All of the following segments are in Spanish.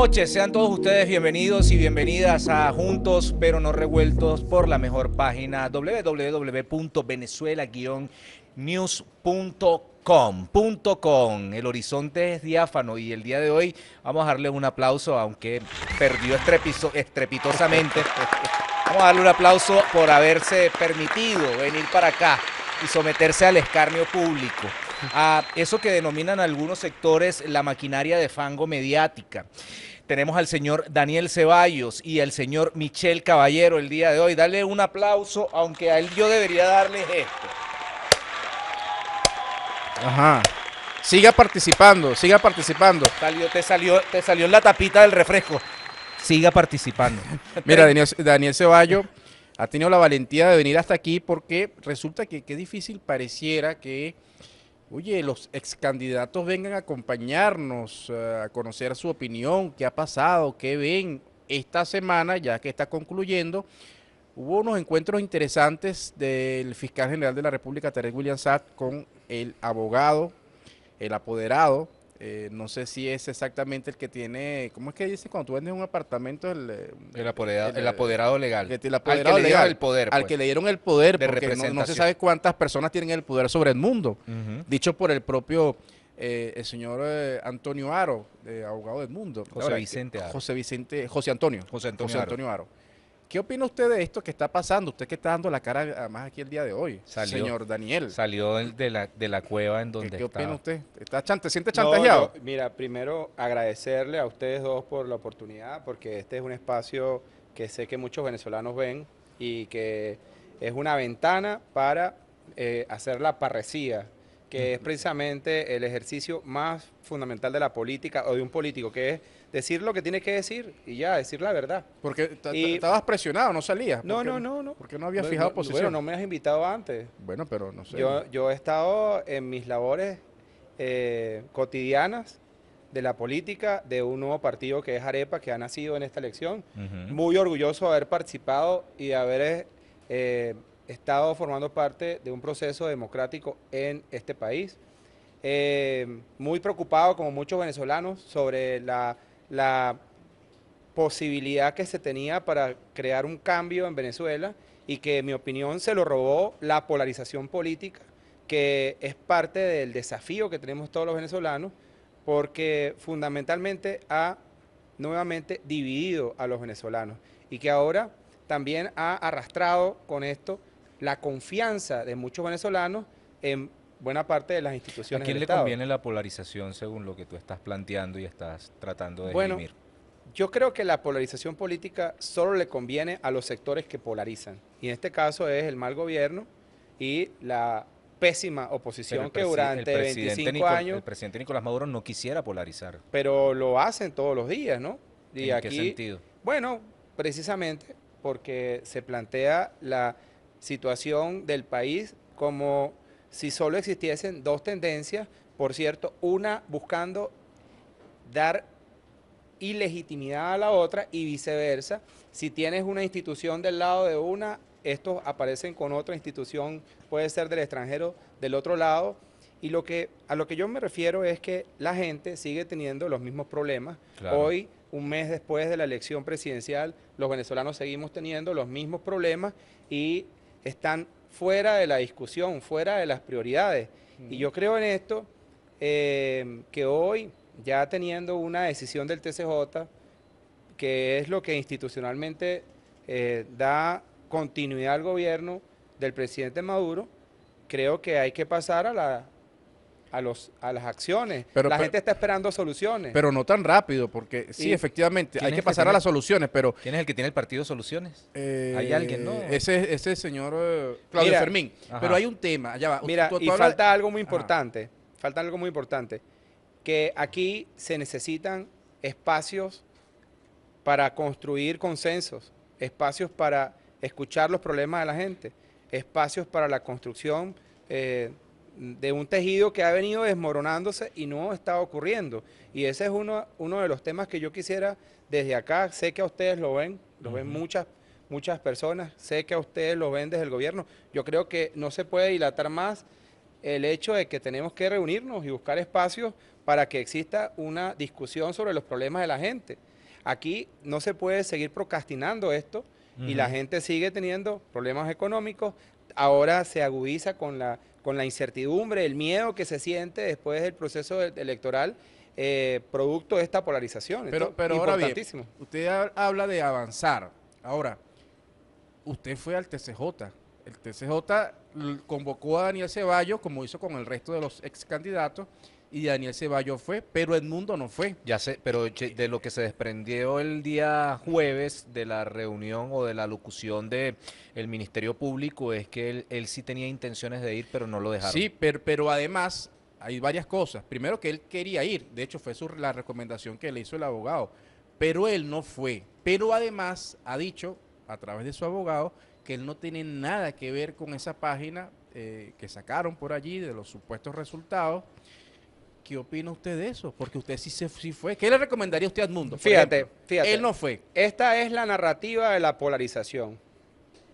noches, sean todos ustedes bienvenidos y bienvenidas a Juntos pero no revueltos por la mejor página www.venezuela-news.com.com. El horizonte es diáfano y el día de hoy vamos a darle un aplauso, aunque perdió estrepizo, estrepitosamente. Vamos a darle un aplauso por haberse permitido venir para acá y someterse al escarnio público a eso que denominan algunos sectores la maquinaria de fango mediática. Tenemos al señor Daniel Ceballos y al señor Michel Caballero el día de hoy. Dale un aplauso, aunque a él yo debería darles esto. Ajá. Siga participando, siga participando. te, salió, te salió en la tapita del refresco. Siga participando. Mira, Daniel, Daniel Ceballos ha tenido la valentía de venir hasta aquí porque resulta que qué difícil pareciera que oye, los ex candidatos vengan a acompañarnos, eh, a conocer su opinión, qué ha pasado, qué ven. Esta semana, ya que está concluyendo, hubo unos encuentros interesantes del fiscal general de la República, Teres William con el abogado, el apoderado eh, no sé si es exactamente el que tiene, ¿cómo es que dice cuando tú vendes un apartamento? El, eh, el, apoderado, el, eh, apoderado legal. al que le dieron el poder. Al que le dieron el poder, porque no, se sabe cuántas personas tienen el poder sobre el mundo. Dicho por el propio el señor Antonio Aro, abogado del mundo. José Vicente José Vicente, José Antonio. José Antonio, José Antonio Aro. ¿Qué opina usted de esto que está pasando? Usted que está dando la cara, además aquí el día de hoy, señor Daniel. Salió de la, cueva en donde ¿Qué, qué opina usted? ¿Está chante, ¿Siente chantajeado? mira, primero agradecerle a ustedes dos por la oportunidad, porque este es un espacio que sé que muchos venezolanos ven y que es una ventana para eh, hacer la parrecía que es precisamente el ejercicio más fundamental de la política o de un político, que es decir lo que tiene que decir y ya, decir la verdad. Porque estabas presionado, no salías. No, no, no, no. Porque no habías fijado posición. Bueno, no me has invitado antes. Bueno, pero no sé. Yo, yo he estado en mis labores eh, cotidianas de la política de un nuevo partido que es Arepa, que ha nacido en esta elección. Muy orgulloso de haber participado y de haber eh, estado formando parte de un proceso democrático en este país. Eh, muy preocupado, como muchos venezolanos, sobre la, la posibilidad que se tenía para crear un cambio en Venezuela y que, en mi opinión, se lo robó la polarización política, que es parte del desafío que tenemos todos los venezolanos, porque fundamentalmente ha nuevamente dividido a los venezolanos y que ahora también ha arrastrado con esto la confianza de muchos venezolanos en buena parte de las instituciones. ¿A quién le conviene la polarización según lo que tú estás planteando y estás tratando de bueno, Yo creo que la polarización política solo le conviene a los sectores que polarizan. Y en este caso es el mal gobierno y la pésima oposición que durante 25 años... El presidente Nicolás Maduro no quisiera polarizar. Pero lo hacen todos los días, ¿no? Y ¿En aquí, qué sentido? Bueno, precisamente porque se plantea la situación del país como si solo existiesen dos tendencias, por cierto, una buscando dar ilegitimidad a la otra y viceversa. Si tienes una institución del lado de una, estos aparecen con otra institución, puede ser del extranjero del otro lado. Y lo que, a lo que yo me refiero es que la gente sigue teniendo los mismos problemas. Hoy, un mes después de la elección presidencial, los venezolanos seguimos teniendo los mismos problemas y están fuera de la discusión, fuera de las prioridades. Y yo creo en esto eh, que hoy, ya teniendo una decisión del TCJ, que es lo que institucionalmente eh, da continuidad al gobierno del presidente Maduro, creo que hay que pasar a la a, los, a las acciones. la gente está esperando soluciones. Pero no tan rápido, porque sí, efectivamente, hay que pasar a las soluciones, pero... ¿Quién es el que tiene el partido Soluciones? Eh, hay alguien, ¿no? Ese, ese señor eh, Claudio Fermín. Pero hay un tema, Mira, y falta algo muy importante, falta algo muy importante, que aquí se necesitan espacios para construir consensos, espacios para escuchar los problemas de la gente, espacios para la construcción... Eh, de un tejido que ha venido desmoronándose y no está ocurriendo. Y ese es uno, uno de los temas que yo quisiera desde acá, sé que a ustedes lo ven, lo ven muchas, muchas personas, sé que a ustedes lo ven desde el gobierno. Yo creo que no se puede dilatar más el hecho de que tenemos que reunirnos y buscar espacios para que exista una discusión sobre los problemas de la gente. Aquí no se puede seguir procrastinando esto y la gente sigue teniendo problemas económicos, ahora se agudiza con la con la incertidumbre, el miedo que se siente después del proceso e-, electoral. Eh, producto de esta polarización. Pero, pero ahora bien, usted habla de avanzar. Ahora, usted fue al TCJ. El TCJ convocó a Daniel Ceballos, como hizo con el resto de los ex candidatos, y Daniel Ceballos fue, pero Edmundo no fue. Ya sé, pero de lo que se desprendió el día jueves de la reunión o de la locución del el Ministerio Público es que él, sí tenía intenciones de ir, pero no lo dejaron. Sí, pero, además hay varias cosas. Primero que él quería ir, de hecho fue la recomendación que le hizo el abogado, pero él no fue. Pero además ha dicho a través de su abogado que él no tiene nada que ver con esa página eh, que sacaron por allí de los supuestos resultados. ¿Qué opina usted de eso? Porque usted sí, se, sí fue. ¿Qué le recomendaría usted a Edmundo? Fíjate, fíjate. Él no fue. Esta es la narrativa de la polarización.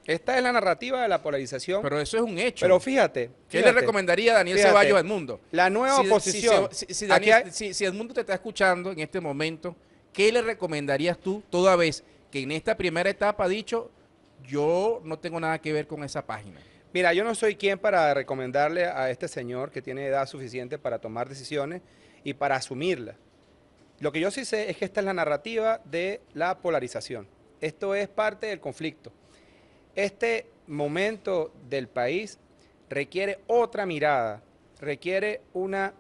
Esta es la narrativa de la polarización. Pero eso es un hecho. Pero fíjate. ¿Qué le recomendaría a Daniel Ceballos a Edmundo? La nueva oposición. Si, si, te está escuchando en este momento, ¿qué le recomendarías tú toda vez que en esta primera etapa ha dicho, yo no tengo nada que ver con esa página? Mira, yo no soy quien para recomendarle a este señor que tiene edad suficiente para tomar decisiones y para asumirlas. Lo que yo sí sé es que esta es la narrativa de la polarización. Esto es parte del conflicto. Este momento del país requiere otra mirada, requiere una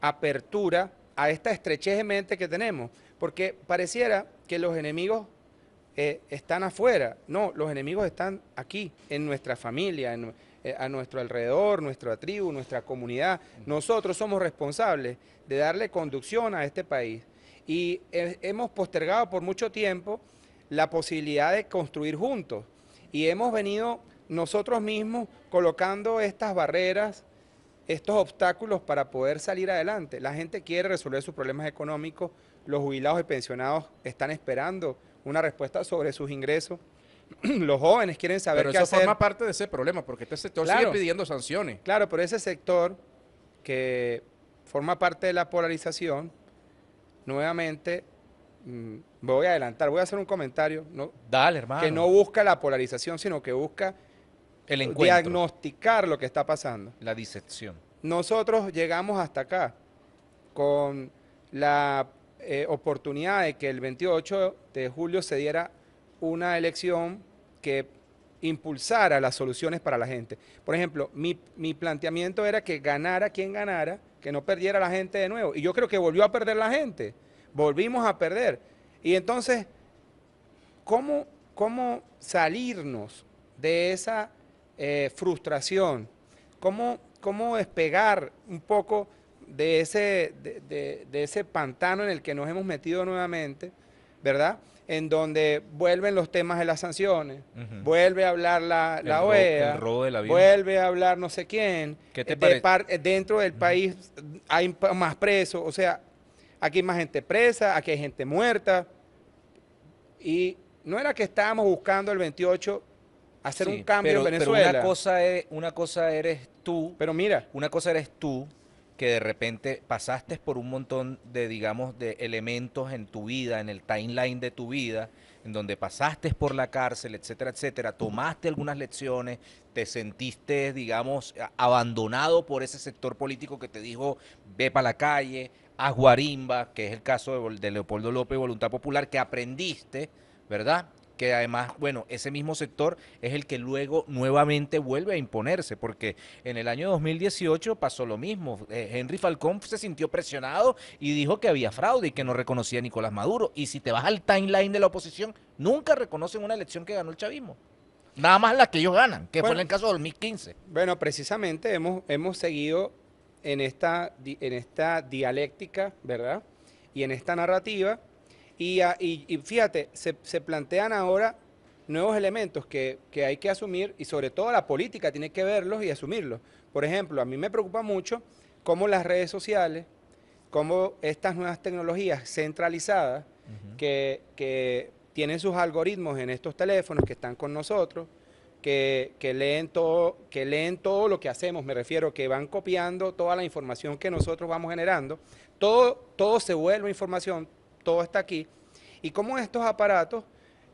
apertura a esta estrechez de mente que tenemos, porque pareciera que los enemigos eh, están afuera. No, los enemigos están aquí, en nuestra familia, eh, a nuestro alrededor, nuestra tribu, nuestra comunidad. Nosotros somos responsables de darle conducción a este país. Y hemos postergado por mucho tiempo la posibilidad de construir juntos. Y hemos venido nosotros mismos colocando estas barreras estos obstáculos para poder salir adelante. La gente quiere resolver sus problemas económicos, los jubilados y pensionados están esperando una respuesta sobre sus ingresos. Los jóvenes quieren saber pero eso forma parte de ese problema, porque este sector sigue pidiendo sanciones. Claro, pero ese sector que forma parte de la polarización, nuevamente mm, voy a adelantar, voy a hacer un comentario. ¿no? Dale, hermano. Que no busca la polarización, sino que busca el diagnosticar lo que está pasando. La disección. Nosotros llegamos hasta acá con la eh, oportunidad de que el 28 de julio se diera una elección que impulsara las soluciones para la gente. Por ejemplo, mi, planteamiento era que ganara quien ganara, que no perdiera la gente de nuevo. Y yo creo que volvió a perder la gente. Volvimos a perder. Y entonces, ¿cómo, cómo salirnos de esa eh, frustración? ¿Cómo, ¿Cómo despegar un poco? de ese, de, ese pantano en el que nos hemos metido nuevamente, ¿verdad? en donde vuelven los temas de las sanciones, vuelve a hablar la, la OEA, vuelve a hablar no sé quién, eh, dentro del país hay más presos, o sea, aquí hay más gente presa, aquí hay gente muerta, y no era que estábamos buscando el 28 hacer un cambio en Venezuela. Pero una cosa, es, una cosa eres tú, pero mira, una cosa eres tú que de repente pasaste por un montón de, digamos, de elementos en tu vida, en el timeline de tu vida, en donde pasaste por la cárcel, etcétera, etcétera, tomaste algunas lecciones, te sentiste, digamos, abandonado por ese sector político que te dijo, ve para la calle, haz guarimba, que es el caso de, Leopoldo López, Voluntad Popular, que aprendiste, ¿verdad? que además, bueno, ese mismo sector es el que luego nuevamente vuelve a imponerse, porque en el año 2018 pasó lo mismo. Eh, Henry Falcón se sintió presionado y dijo que había fraude y que no reconocía Nicolás Maduro. Y si te vas al timeline de la oposición, nunca reconocen una elección que ganó el chavismo. Nada más la que ellos ganan, que fue en el caso de 2015. Bueno, precisamente hemos, hemos seguido en esta, en esta dialéctica, ¿verdad? Y en esta narrativa y, fíjate, se, plantean ahora nuevos elementos que, hay que asumir y sobre todo la política tiene que verlos y asumirlos. Por ejemplo, a mí me preocupa mucho cómo las redes sociales, cómo estas nuevas tecnologías centralizadas que, tienen sus algoritmos en estos teléfonos que están con nosotros, que, leen todo, que leen todo lo que hacemos, me refiero, que van copiando toda la información que nosotros vamos generando, todo, todo se vuelve información, todo está aquí, y cómo estos aparatos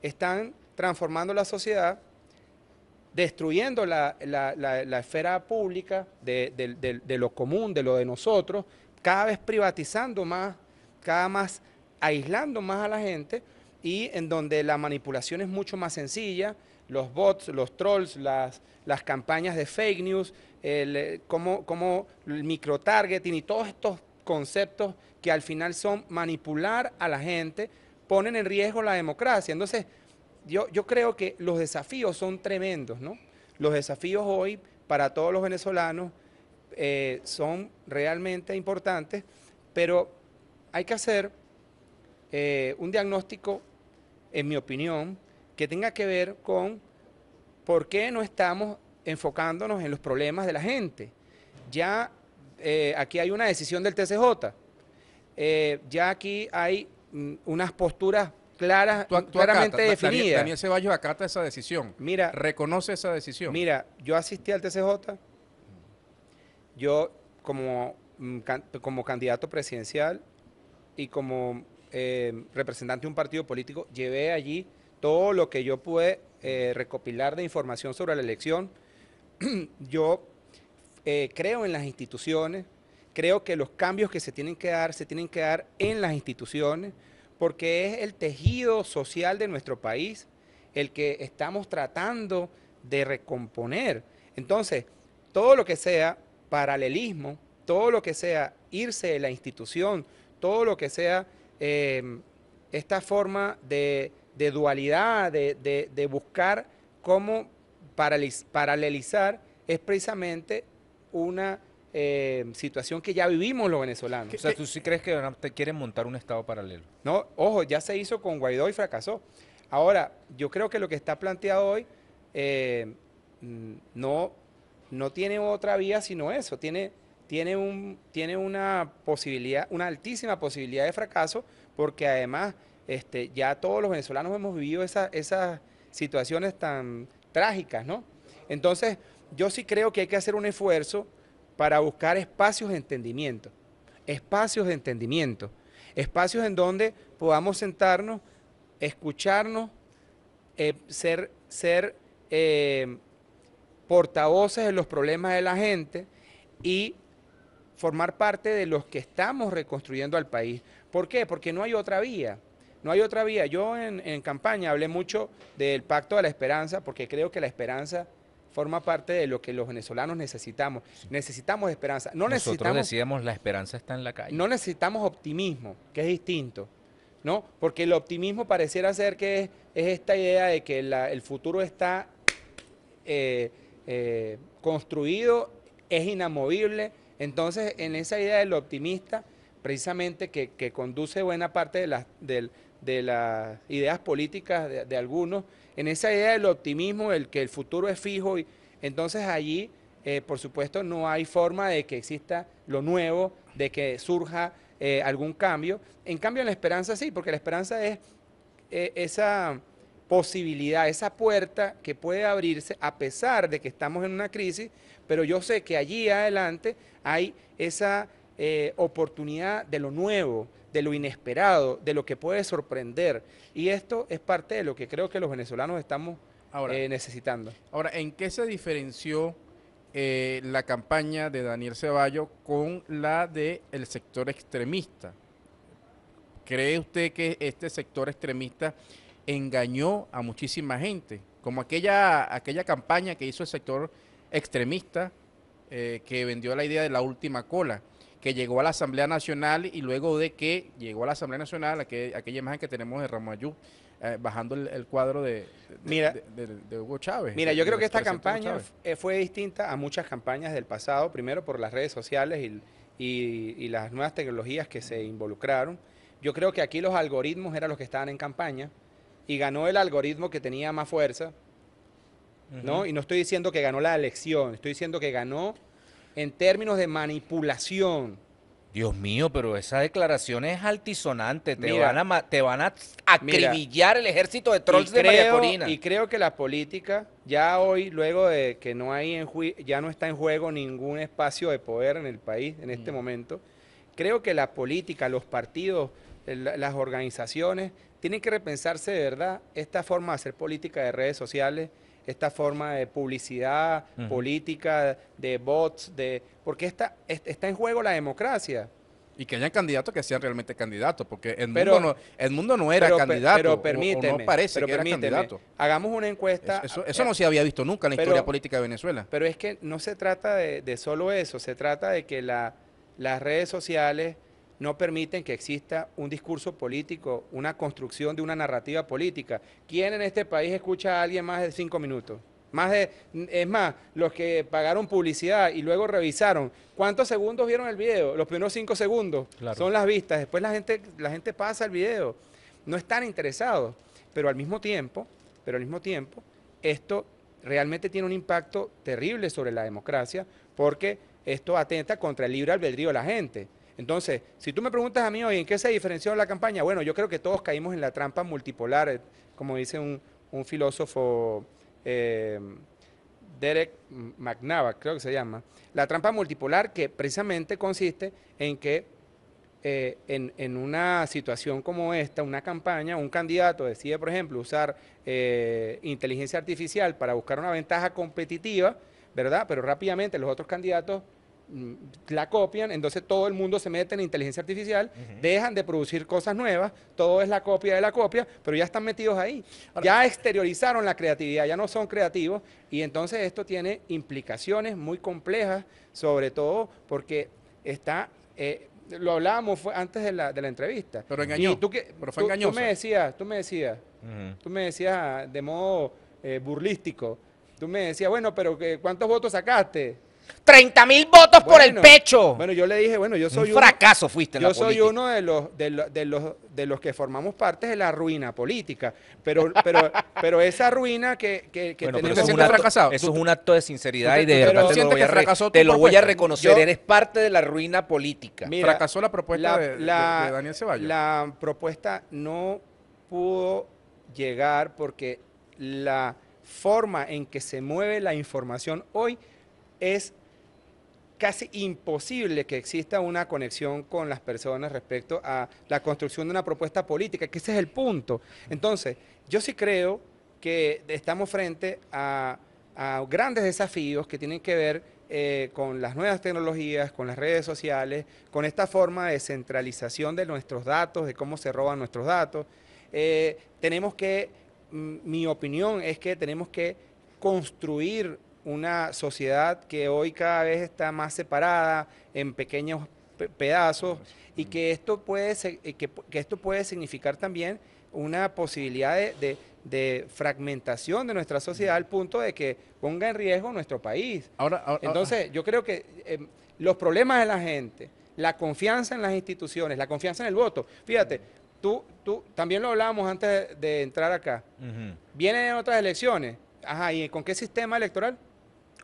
están transformando la sociedad, destruyendo la, esfera pública de, lo común, de lo de nosotros, cada vez privatizando más, cada más aislando más a la gente y en donde la manipulación es mucho más sencilla, los bots, los trolls, las, las campañas de fake news, eh, como, como el microtargeting y todos estos conceptos que al final son manipular a la gente, ponen en riesgo la democracia. Entonces, yo, yo creo que los desafíos son tremendos, ¿no? Los desafíos hoy para todos los venezolanos eh, son realmente importantes, pero hay que hacer eh, un diagnóstico, en mi opinión, que tenga que ver con por qué no estamos enfocándonos en los problemas de la gente. Ya eh, aquí hay una decisión del TCJ. Eh, ya aquí hay mm, unas posturas claras, claramente definidas. Daniel, Ceballos acata esa decisión. reconoce esa decisión. Mira, yo asistí al TCJ. Yo como, mm, como candidato presidencial y como eh, representante de un partido político, llevé allí todo lo que yo pude recopilar de información sobre la elección. yo eh, creo en las instituciones, creo que los cambios que se tienen que dar, se tienen que dar en las instituciones, porque es el tejido social de nuestro país el que estamos tratando de recomponer. Entonces, todo lo que sea paralelismo, todo lo que sea irse de la institución, todo lo que sea em, esta forma de, dualidad, de, buscar cómo paralelizar, es precisamente una eh, situación que ya vivimos los venezolanos. O sea, ¿tú sí crees que te quieren montar un Estado paralelo? No, ojo, ya se hizo con Guaidó y fracasó. Ahora, yo creo que lo que está planteado hoy eh, mm, no, no tiene otra vía sino eso, tiene, tiene, un, tiene una posibilidad, una altísima posibilidad de fracaso, porque además este, ya todos los venezolanos hemos vivido esa, esas situaciones tan trágicas, ¿no? Entonces, yo sí creo que hay que hacer un esfuerzo para buscar espacios de entendimiento, espacios de entendimiento, espacios en donde podamos sentarnos, escucharnos, eh, ser, eh, portavoces de los problemas de la gente y formar parte de los que estamos reconstruyendo al país. ¿Por qué? Porque no hay otra vía. No hay otra vía. Yo en campaña hablé mucho del pacto de la esperanza porque creo que la esperanza forma parte de lo que los venezolanos necesitamos. Necesitamos esperanza. Nosotros necesitamos, decíamos la esperanza está en la calle. No necesitamos optimismo, que es distinto. ¿no? Porque el optimismo pareciera ser que es, esta idea de que el futuro está eh, eh, construido, es inamovible. Entonces, en esa idea del optimista, precisamente que, conduce buena parte de las, ideas políticas de algunos, en esa idea del optimismo, el que el futuro es fijo, y, entonces allí, eh, por supuesto, no hay forma de que exista lo nuevo, de que surja eh, algún cambio. En cambio, en la esperanza sí, porque la esperanza es eh, esa posibilidad, esa puerta que puede abrirse a pesar de que estamos en una crisis, pero yo sé que allí adelante hay esa oportunidad de lo nuevo, de lo inesperado, de lo que puede sorprender. Y esto es parte de lo que creo que los venezolanos estamos ahora, eh, necesitando. Ahora, ¿en qué se diferenció eh, la campaña de Daniel Ceballos con la del el sector extremista? ¿Cree usted que este sector extremista engañó a muchísima gente? Como aquella, aquella campaña que hizo el sector extremista eh, que vendió la idea de la última cola que llegó a la Asamblea Nacional y luego de que llegó a la Asamblea Nacional, aquella imagen que tenemos de Ramayú, eh, bajando el, cuadro de, mira, de, Hugo Chávez. Mira, yo creo que esta campaña fue distinta a muchas campañas del pasado, primero por las redes sociales y, las nuevas tecnologías que se involucraron. Yo creo que aquí los algoritmos eran los que estaban en campaña y ganó el algoritmo que tenía más fuerza, ¿no? Y no estoy diciendo que ganó la elección, estoy diciendo que ganó en términos de manipulación. Dios mío, pero esa declaración es altisonante. Te van a acribillar el ejército de trolls de Corina. Y creo que la política ya hoy, luego de que no hay en ya no está en juego ningún espacio de poder en el país en este mm. momento, creo que la política, los partidos, las organizaciones tienen que repensarse de verdad esta forma de hacer política de redes sociales esta forma de publicidad política, de bots, de porque está, está en juego la democracia. Y que hayan candidatos que sean realmente candidatos, porque el, mundo, no, mundo no era candidato. Pero, no parece que candidato. Hagamos una encuesta. Eso, eh, no se había visto nunca en la historia política de Venezuela. Pero es que no se trata de, solo eso, se trata de que las redes sociales no permiten que exista un discurso político, una construcción de una narrativa política. ¿Quién en este país escucha a alguien más de cinco minutos? Más de, es más, los que pagaron publicidad y luego revisaron, ¿cuántos segundos vieron el video? Los primeros cinco segundos son las vistas, después la gente, la gente pasa el video. No están interesados, pero al mismo tiempo, pero al mismo tiempo, esto realmente tiene un impacto terrible sobre la democracia porque esto atenta contra el libre albedrío de la gente. Entonces, si tú me preguntas a mí hoy en qué se diferenció la campaña, bueno, yo creo que todos caímos en la trampa multipolar, eh, como dice un, filósofo, eh, Derek McNava, creo que se llama, la trampa multipolar que precisamente consiste en que eh, en, una situación como esta, una campaña, un candidato decide, por ejemplo, usar inteligencia artificial para buscar una ventaja competitiva, ¿verdad? Pero rápidamente los otros candidatos Mm, la copian, entonces todo el mundo se mete en inteligencia artificial, dejan de producir cosas nuevas, todo es la copia de la copia, pero ya están metidos ahí. ya exteriorizaron la creatividad, ya no son creativos y entonces esto tiene implicaciones muy complejas, sobre todo porque está... Eh, lo hablábamos fue antes de la, entrevista. Pero engañó. tú que, tú, me decías, tú me decías, tú me decías de modo eh, burlístico, tú me decías, bueno, pero ¿cuántos votos sacaste? 30 mil votos por el pecho. Bueno, yo le dije, bueno, yo soy un fracaso fuiste. yo soy uno de los de, los de los que formamos parte de la ruina política, pero pero pero esa ruina que tenemos, eso, es un acto, fracasado. eso es un acto de sinceridad y de te lo voy a, te lo voy reconocer. eres parte de la ruina política. fracasó la propuesta de, Daniel Ceballos. La propuesta no pudo llegar porque la forma en que se mueve la información hoy es casi imposible que exista una conexión con las personas respecto a la construcción de una propuesta política, que ese es el punto. Entonces, yo sí creo que estamos frente a, grandes desafíos que tienen que ver eh, con las nuevas tecnologías, con las redes sociales, con esta forma de centralización de nuestros datos, de cómo se roban nuestros datos. Eh, tenemos que, mi opinión es que tenemos que construir una sociedad que hoy cada vez está más separada en pequeños pedazos y que esto puede, eh, que, que esto puede significar también una posibilidad de, de, fragmentación de nuestra sociedad al punto de que ponga en riesgo nuestro país. Ahora, Entonces, yo creo que em, los problemas de la gente, la confianza en las instituciones, la confianza en el voto, fíjate, tú, tú también lo hablábamos antes de, entrar acá, Vienen en vienen otras elecciones, ajá, ¿y con qué sistema electoral?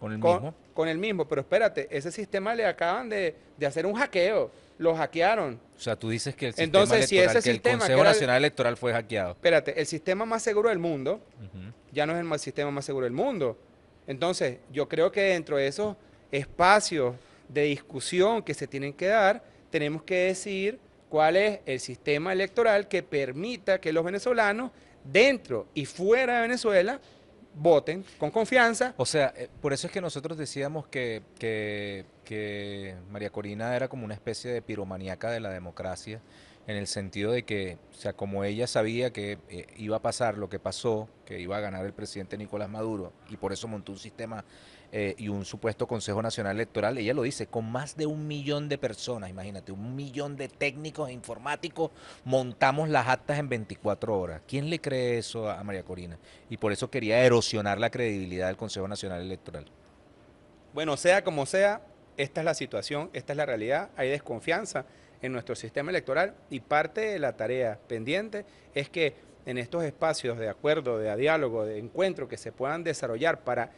Con el mismo. Con el mismo, pero espérate, ese sistema le acaban de, hacer un hackeo. Lo hackearon. O sea, tú dices que el sistema Entonces, si ese sistema, el Consejo Nacional Electoral fue hackeado. Espérate, el sistema más seguro del mundo ya no es el sistema más seguro del mundo. Entonces, yo creo que dentro de esos espacios de discusión que se tienen que dar, tenemos que decir cuál es el sistema electoral que permita que los venezolanos, dentro y fuera de Venezuela, voten con confianza. O sea, eh, por eso es que nosotros decíamos que, que, María Corina era como una especie de piromaníaca de la democracia, en el sentido de que, o sea, como ella sabía que eh, iba a pasar lo que pasó, que iba a ganar el presidente Nicolás Maduro, y por eso montó un sistema eh, y un supuesto Consejo Nacional Electoral, ella lo dice, con más de un millón de personas, imagínate, un millón de técnicos e informáticos, montamos las actas en 24 horas. ¿Quién le cree eso a María Corina? Y por eso quería erosionar la credibilidad del Consejo Nacional Electoral. Bueno, sea como sea, esta es la situación, esta es la realidad, hay desconfianza en nuestro sistema electoral y parte de la tarea pendiente es que en estos espacios de acuerdo, de diálogo, de encuentro que se puedan desarrollar para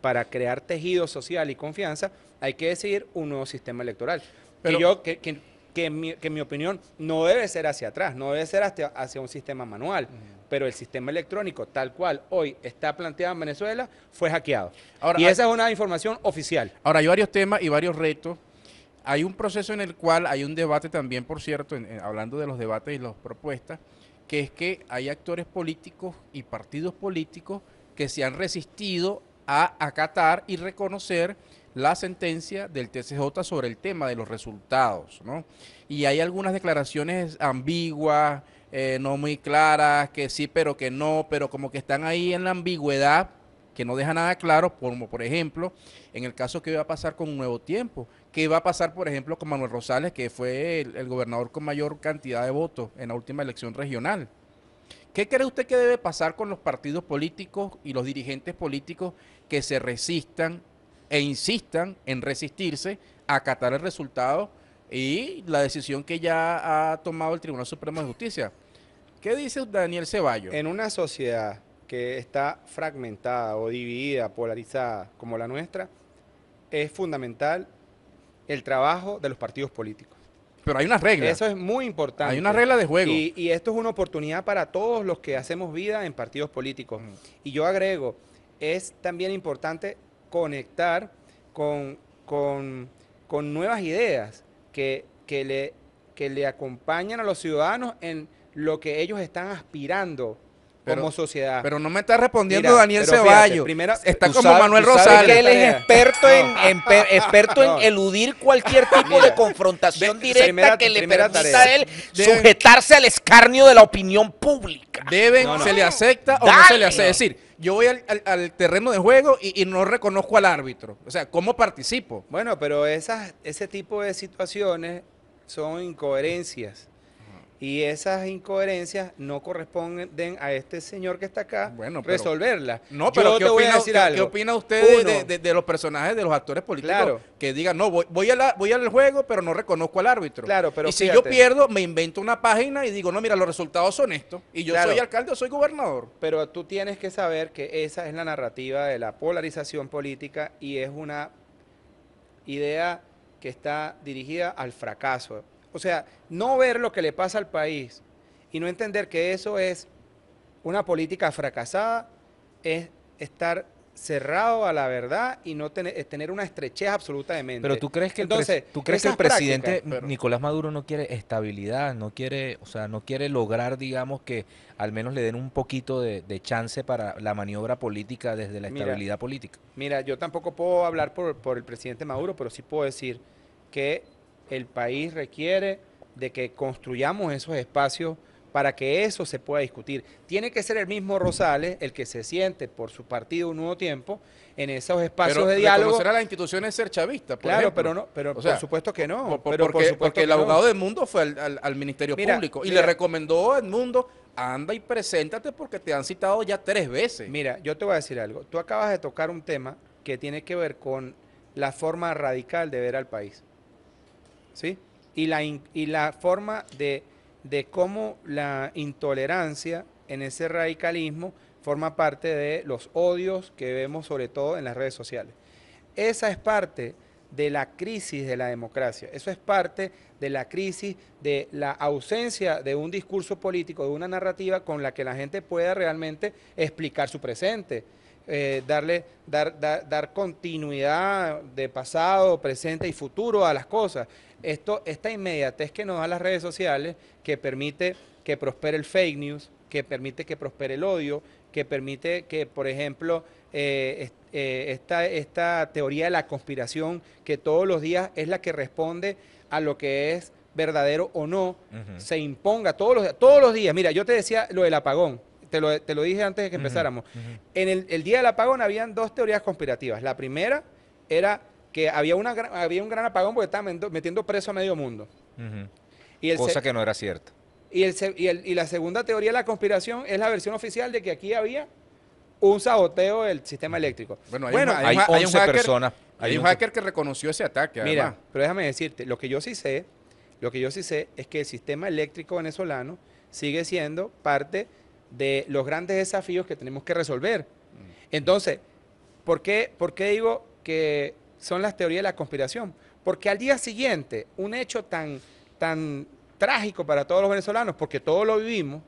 para crear tejido social y confianza, hay que decidir un nuevo sistema electoral. Pero, que yo, que, que, mi, opinión no debe ser hacia atrás, no debe ser hacia, un sistema manual, pero el sistema electrónico tal cual hoy está planteado en Venezuela fue hackeado. Ahora, y esa es una información oficial. Ahora, hay varios temas y varios retos. Hay un proceso en el cual hay un debate también, por cierto, hablando de los debates y las propuestas, que es que hay actores políticos y partidos políticos que se han resistido a acatar y reconocer la sentencia del TCJ sobre el tema de los resultados. Y hay algunas declaraciones ambiguas, eh, no muy claras, que sí, pero que no, pero como que están ahí en la ambigüedad que no deja nada claro, como por ejemplo, en el caso que va a pasar con Nuevo Tiempo, que va a pasar, por ejemplo, con Manuel Rosales, que fue el gobernador con mayor cantidad de votos en la última elección regional. ¿Qué cree usted que debe pasar con los partidos políticos y los dirigentes políticos que se resistan e insistan en resistirse a acatar el resultado y la decisión que ya ha tomado el Tribunal Supremo de Justicia. ¿Qué dice Daniel ceballo En una sociedad que está fragmentada o dividida, polarizada como la nuestra, es fundamental el trabajo de los partidos políticos. Pero hay unas reglas. Eso es muy importante. Hay una regla de juego. Y, esto es una oportunidad para todos los que hacemos vida en partidos políticos. Y yo agrego, es también importante conectar con, con, con nuevas ideas que, que, le, que le acompañan a los ciudadanos en lo que ellos están aspirando como sociedad. Pero no me está respondiendo Daniel Ceballos. está como Manuel Rosales. él es experto en, experto en eludir cualquier tipo de confrontación directa que le permita a él sujetarse al escarnio de la opinión pública. Deben, se le acepta o no se le hace. Es decir, yo voy al, terreno de juego y, y, no reconozco al árbitro. O sea, ¿cómo participo? Bueno, pero esas, ese tipo de situaciones son incoherencias y esas incoherencias no corresponden a este señor que está acá resolverlas. No, pero ¿qué, opina, usted de, los personajes, de los actores políticos que digan, no, voy, voy, a al juego, pero no reconozco al árbitro? Claro, pero y si yo pierdo, me invento una página y digo, no, mira, los resultados son estos, y yo soy alcalde o soy gobernador. Pero tú tienes que saber que esa es la narrativa de la polarización política y es una idea que está dirigida al fracaso o sea, no ver lo que le pasa al país y no entender que eso es una política fracasada, es estar cerrado a la verdad y no tener, tener una estrechez absoluta de mente. Pero tú crees que el, ¿tú crees el presidente Nicolás Maduro no quiere estabilidad, no quiere, o sea, no quiere lograr, digamos, que al menos le den un poquito de, chance para la maniobra política desde la estabilidad política. Mira, yo tampoco puedo hablar por, por el presidente Maduro, pero sí puedo decir que el país requiere de que construyamos esos espacios para que eso se pueda discutir. Tiene que ser el mismo Rosales el que se siente por su partido un nuevo tiempo en esos espacios de diálogo. Pero a las instituciones ser chavista, Claro, pero no, pero por supuesto que no. porque, el abogado del mundo fue al, Ministerio Público y le recomendó a mundo anda y preséntate porque te han citado ya tres veces. Mira, yo te voy a decir algo. Tú acabas de tocar un tema que tiene que ver con la forma radical de ver al país. ¿sí? Y la, y la forma de, de cómo la intolerancia en ese radicalismo forma parte de los odios que vemos sobre todo en las redes sociales. Esa es parte de la crisis de la democracia, eso es parte de la crisis de la ausencia de un discurso político, de una narrativa con la que la gente pueda realmente explicar su presente, eh, darle, dar, dar, continuidad de pasado, presente y futuro a las cosas. Esto, esta inmediatez que nos dan las redes sociales, que permite que prospere el fake news, que permite que prospere el odio, que permite que, por ejemplo, eh, eh, esta, teoría de la conspiración, que todos los días es la que responde a lo que es verdadero o no, se imponga todos los, todos los días. Mira, yo te decía lo del apagón te lo, te lo dije antes de que empezáramos. En el, día del apagón habían dos teorías conspirativas. La primera era que había, una, había un gran apagón porque estaban metiendo preso a medio mundo. Cosa que no era cierta. Y, y, la segunda teoría de la conspiración es la versión oficial de que aquí había un saboteo del sistema eléctrico. Bueno, hay, hay, un, 11 personas. Hay, un, hacker que reconoció ese ataque. Mira, pero déjame decirte, lo que yo sí sé, lo que yo sí sé es que el sistema eléctrico venezolano sigue siendo parte de los grandes desafíos que tenemos que resolver. Mm. Entonces, ¿por qué, por digo que son las teorías de la conspiración? Porque al día siguiente, un hecho tan, tan trágico para todos los venezolanos, porque todos lo vivimos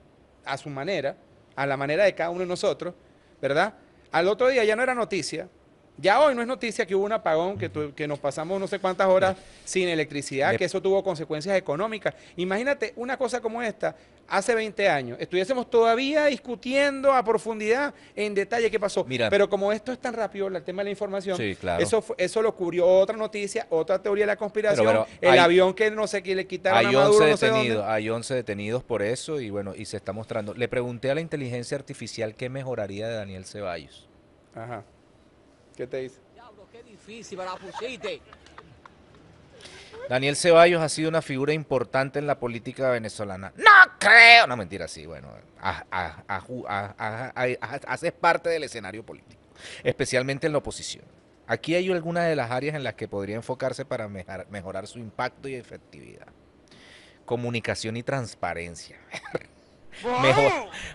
a su manera, a la manera de cada uno de nosotros, ¿verdad? Al otro día ya no era noticia, ya hoy no es noticia que hubo un apagón, que, que nos pasamos no sé cuántas horas sin electricidad, que eso tuvo consecuencias económicas. Imagínate una cosa como esta, hace 20 años, estuviésemos todavía discutiendo a profundidad, en detalle qué pasó. Pero como esto es tan rápido, el tema de la información, eso, eso lo cubrió otra noticia, otra teoría de la conspiración, el avión que no sé quién le quitaron hay a Maduro, 11 detenidos, Hay 11 detenidos por eso y bueno, y se está mostrando. Le pregunté a la inteligencia artificial qué mejoraría de Daniel Ceballos. Ajá. ¿Qué te dice? Diablo, qué difícil, Daniel Ceballos ha sido una figura importante en la política venezolana. No creo. No, mentira, sí, bueno. Haces parte del escenario político, especialmente en la oposición. Aquí hay algunas de las áreas en las que podría enfocarse para mejorar su impacto y efectividad. Comunicación y transparencia.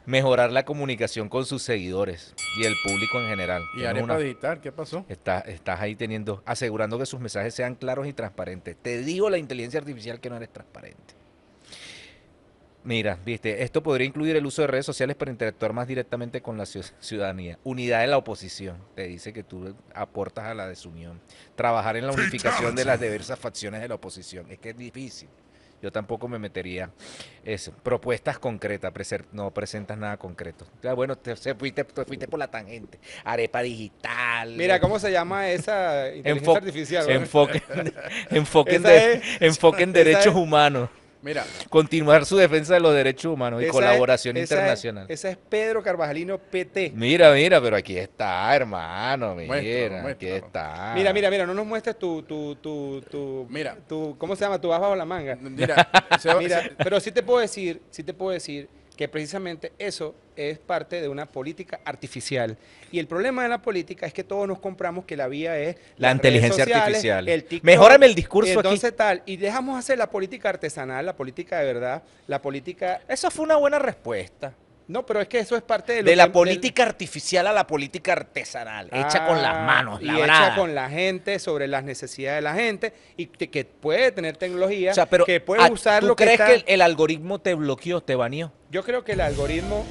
mejorar la comunicación con sus seguidores y el público en general. ¿Y Arepa una, Digital qué pasó? estás ahí teniendo, asegurando que sus mensajes sean claros y transparentes. Te digo la inteligencia artificial que no eres transparente. Mira, viste, esto podría incluir el uso de redes sociales para interactuar más directamente con la ciudadanía. Unidad de la oposición, te dice que tú aportas a la desunión. Trabajar en la unificación de las diversas facciones de la oposición. Es que es difícil yo tampoco me metería. Eso, propuestas concretas, no presentas nada concreto. Ah, bueno, te, fuiste, por la tangente. Arepa digital. Mira, ¿cómo se llama esa inteligencia artificial? Enfoque, enfoque, en, derechos humanos. Mira, continuar su defensa de los derechos humanos y colaboración internacional. Ese esa es Pedro Carvajalino PT. Mira, mira, pero aquí está, hermano. Mira, está. Mira, mira, mira, no nos muestres tu, tu, tu, mira. tu ¿cómo se llama? Tu vas bajo la manga. Mira, mira pero sí te puedo decir, sí te puedo decir que precisamente eso es parte de una política artificial. Y el problema de la política es que todos nos compramos que la vía es la inteligencia artificial. El el discurso entonces tal y dejamos hacer la política artesanal, la política de verdad, la política Eso fue una buena respuesta. No, pero es que eso es parte de, lo de la política artificial a la política artesanal, hecha con las ah, manos, la hecha con la gente sobre las necesidades de la gente y que, puede tener tecnología, que puede usar crees que crees que el, algoritmo te bloqueó, te baneó? Yo creo que el algoritmo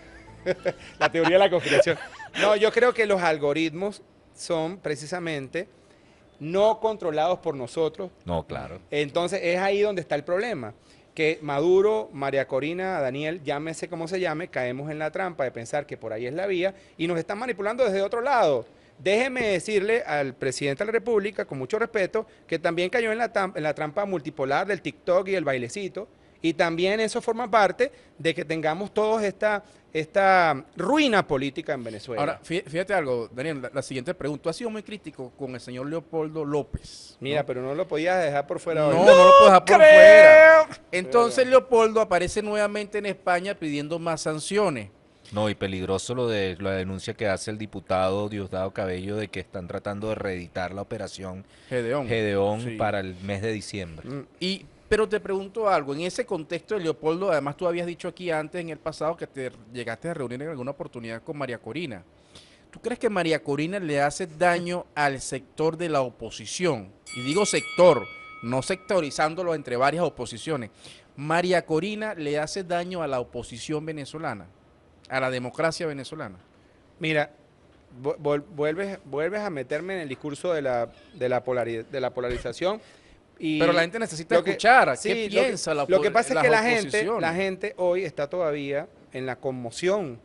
la teoría de la conspiración. No, yo creo que los algoritmos son precisamente no controlados por nosotros. No, claro. Entonces es ahí donde está el problema que Maduro, María Corina, Daniel, llámese como se llame, caemos en la trampa de pensar que por ahí es la vía y nos están manipulando desde otro lado. Déjeme decirle al presidente de la República, con mucho respeto, que también cayó en la, en la trampa multipolar del TikTok y el bailecito y también eso forma parte de que tengamos todos esta, esta ruina política en Venezuela. Ahora, fíjate algo, Daniel, la, siguiente pregunta. Tú sido muy crítico con el señor Leopoldo López. Mira, pero no lo podías dejar por fuera. No, hoy. no, no lo puedes dejar por fuera. Entonces Leopoldo aparece nuevamente en España pidiendo más sanciones. No, y peligroso lo de la denuncia que hace el diputado Diosdado Cabello de que están tratando de reeditar la operación Gedeón, para el mes de diciembre. Y pero te pregunto algo, en ese contexto de Leopoldo, además tú habías dicho aquí antes en el pasado que te llegaste a reunir en alguna oportunidad con María Corina. ¿Tú crees que María Corina le hace daño al sector de la oposición? Y digo sector, no sectorizándolo entre varias oposiciones. María Corina le hace daño a la oposición venezolana, a la democracia venezolana. Mira, vuelves, vuelves a meterme en el discurso de la, de la, de la polarización pero la gente necesita escuchar qué piensa lo que, Lo que pasa es que la gente, la gente hoy está todavía en la conmoción.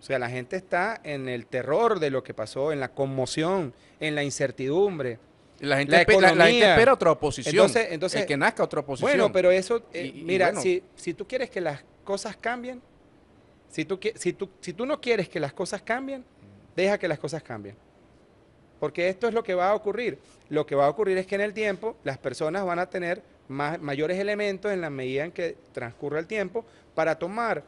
O sea, la gente está en el terror de lo que pasó, en la conmoción, en la incertidumbre. La gente, espera otra oposición. Entonces, entonces, que nazca otra oposición. Bueno, pero eso, eh, mira, si, si tú quieres que las cosas cambien, si si, tú, si tú no quieres que las cosas cambien, deja que las cosas cambien. Porque esto es lo que va a ocurrir. Lo que va a ocurrir es que en el tiempo las personas van a tener mayores elementos en la medida en que transcurra el tiempo para tomar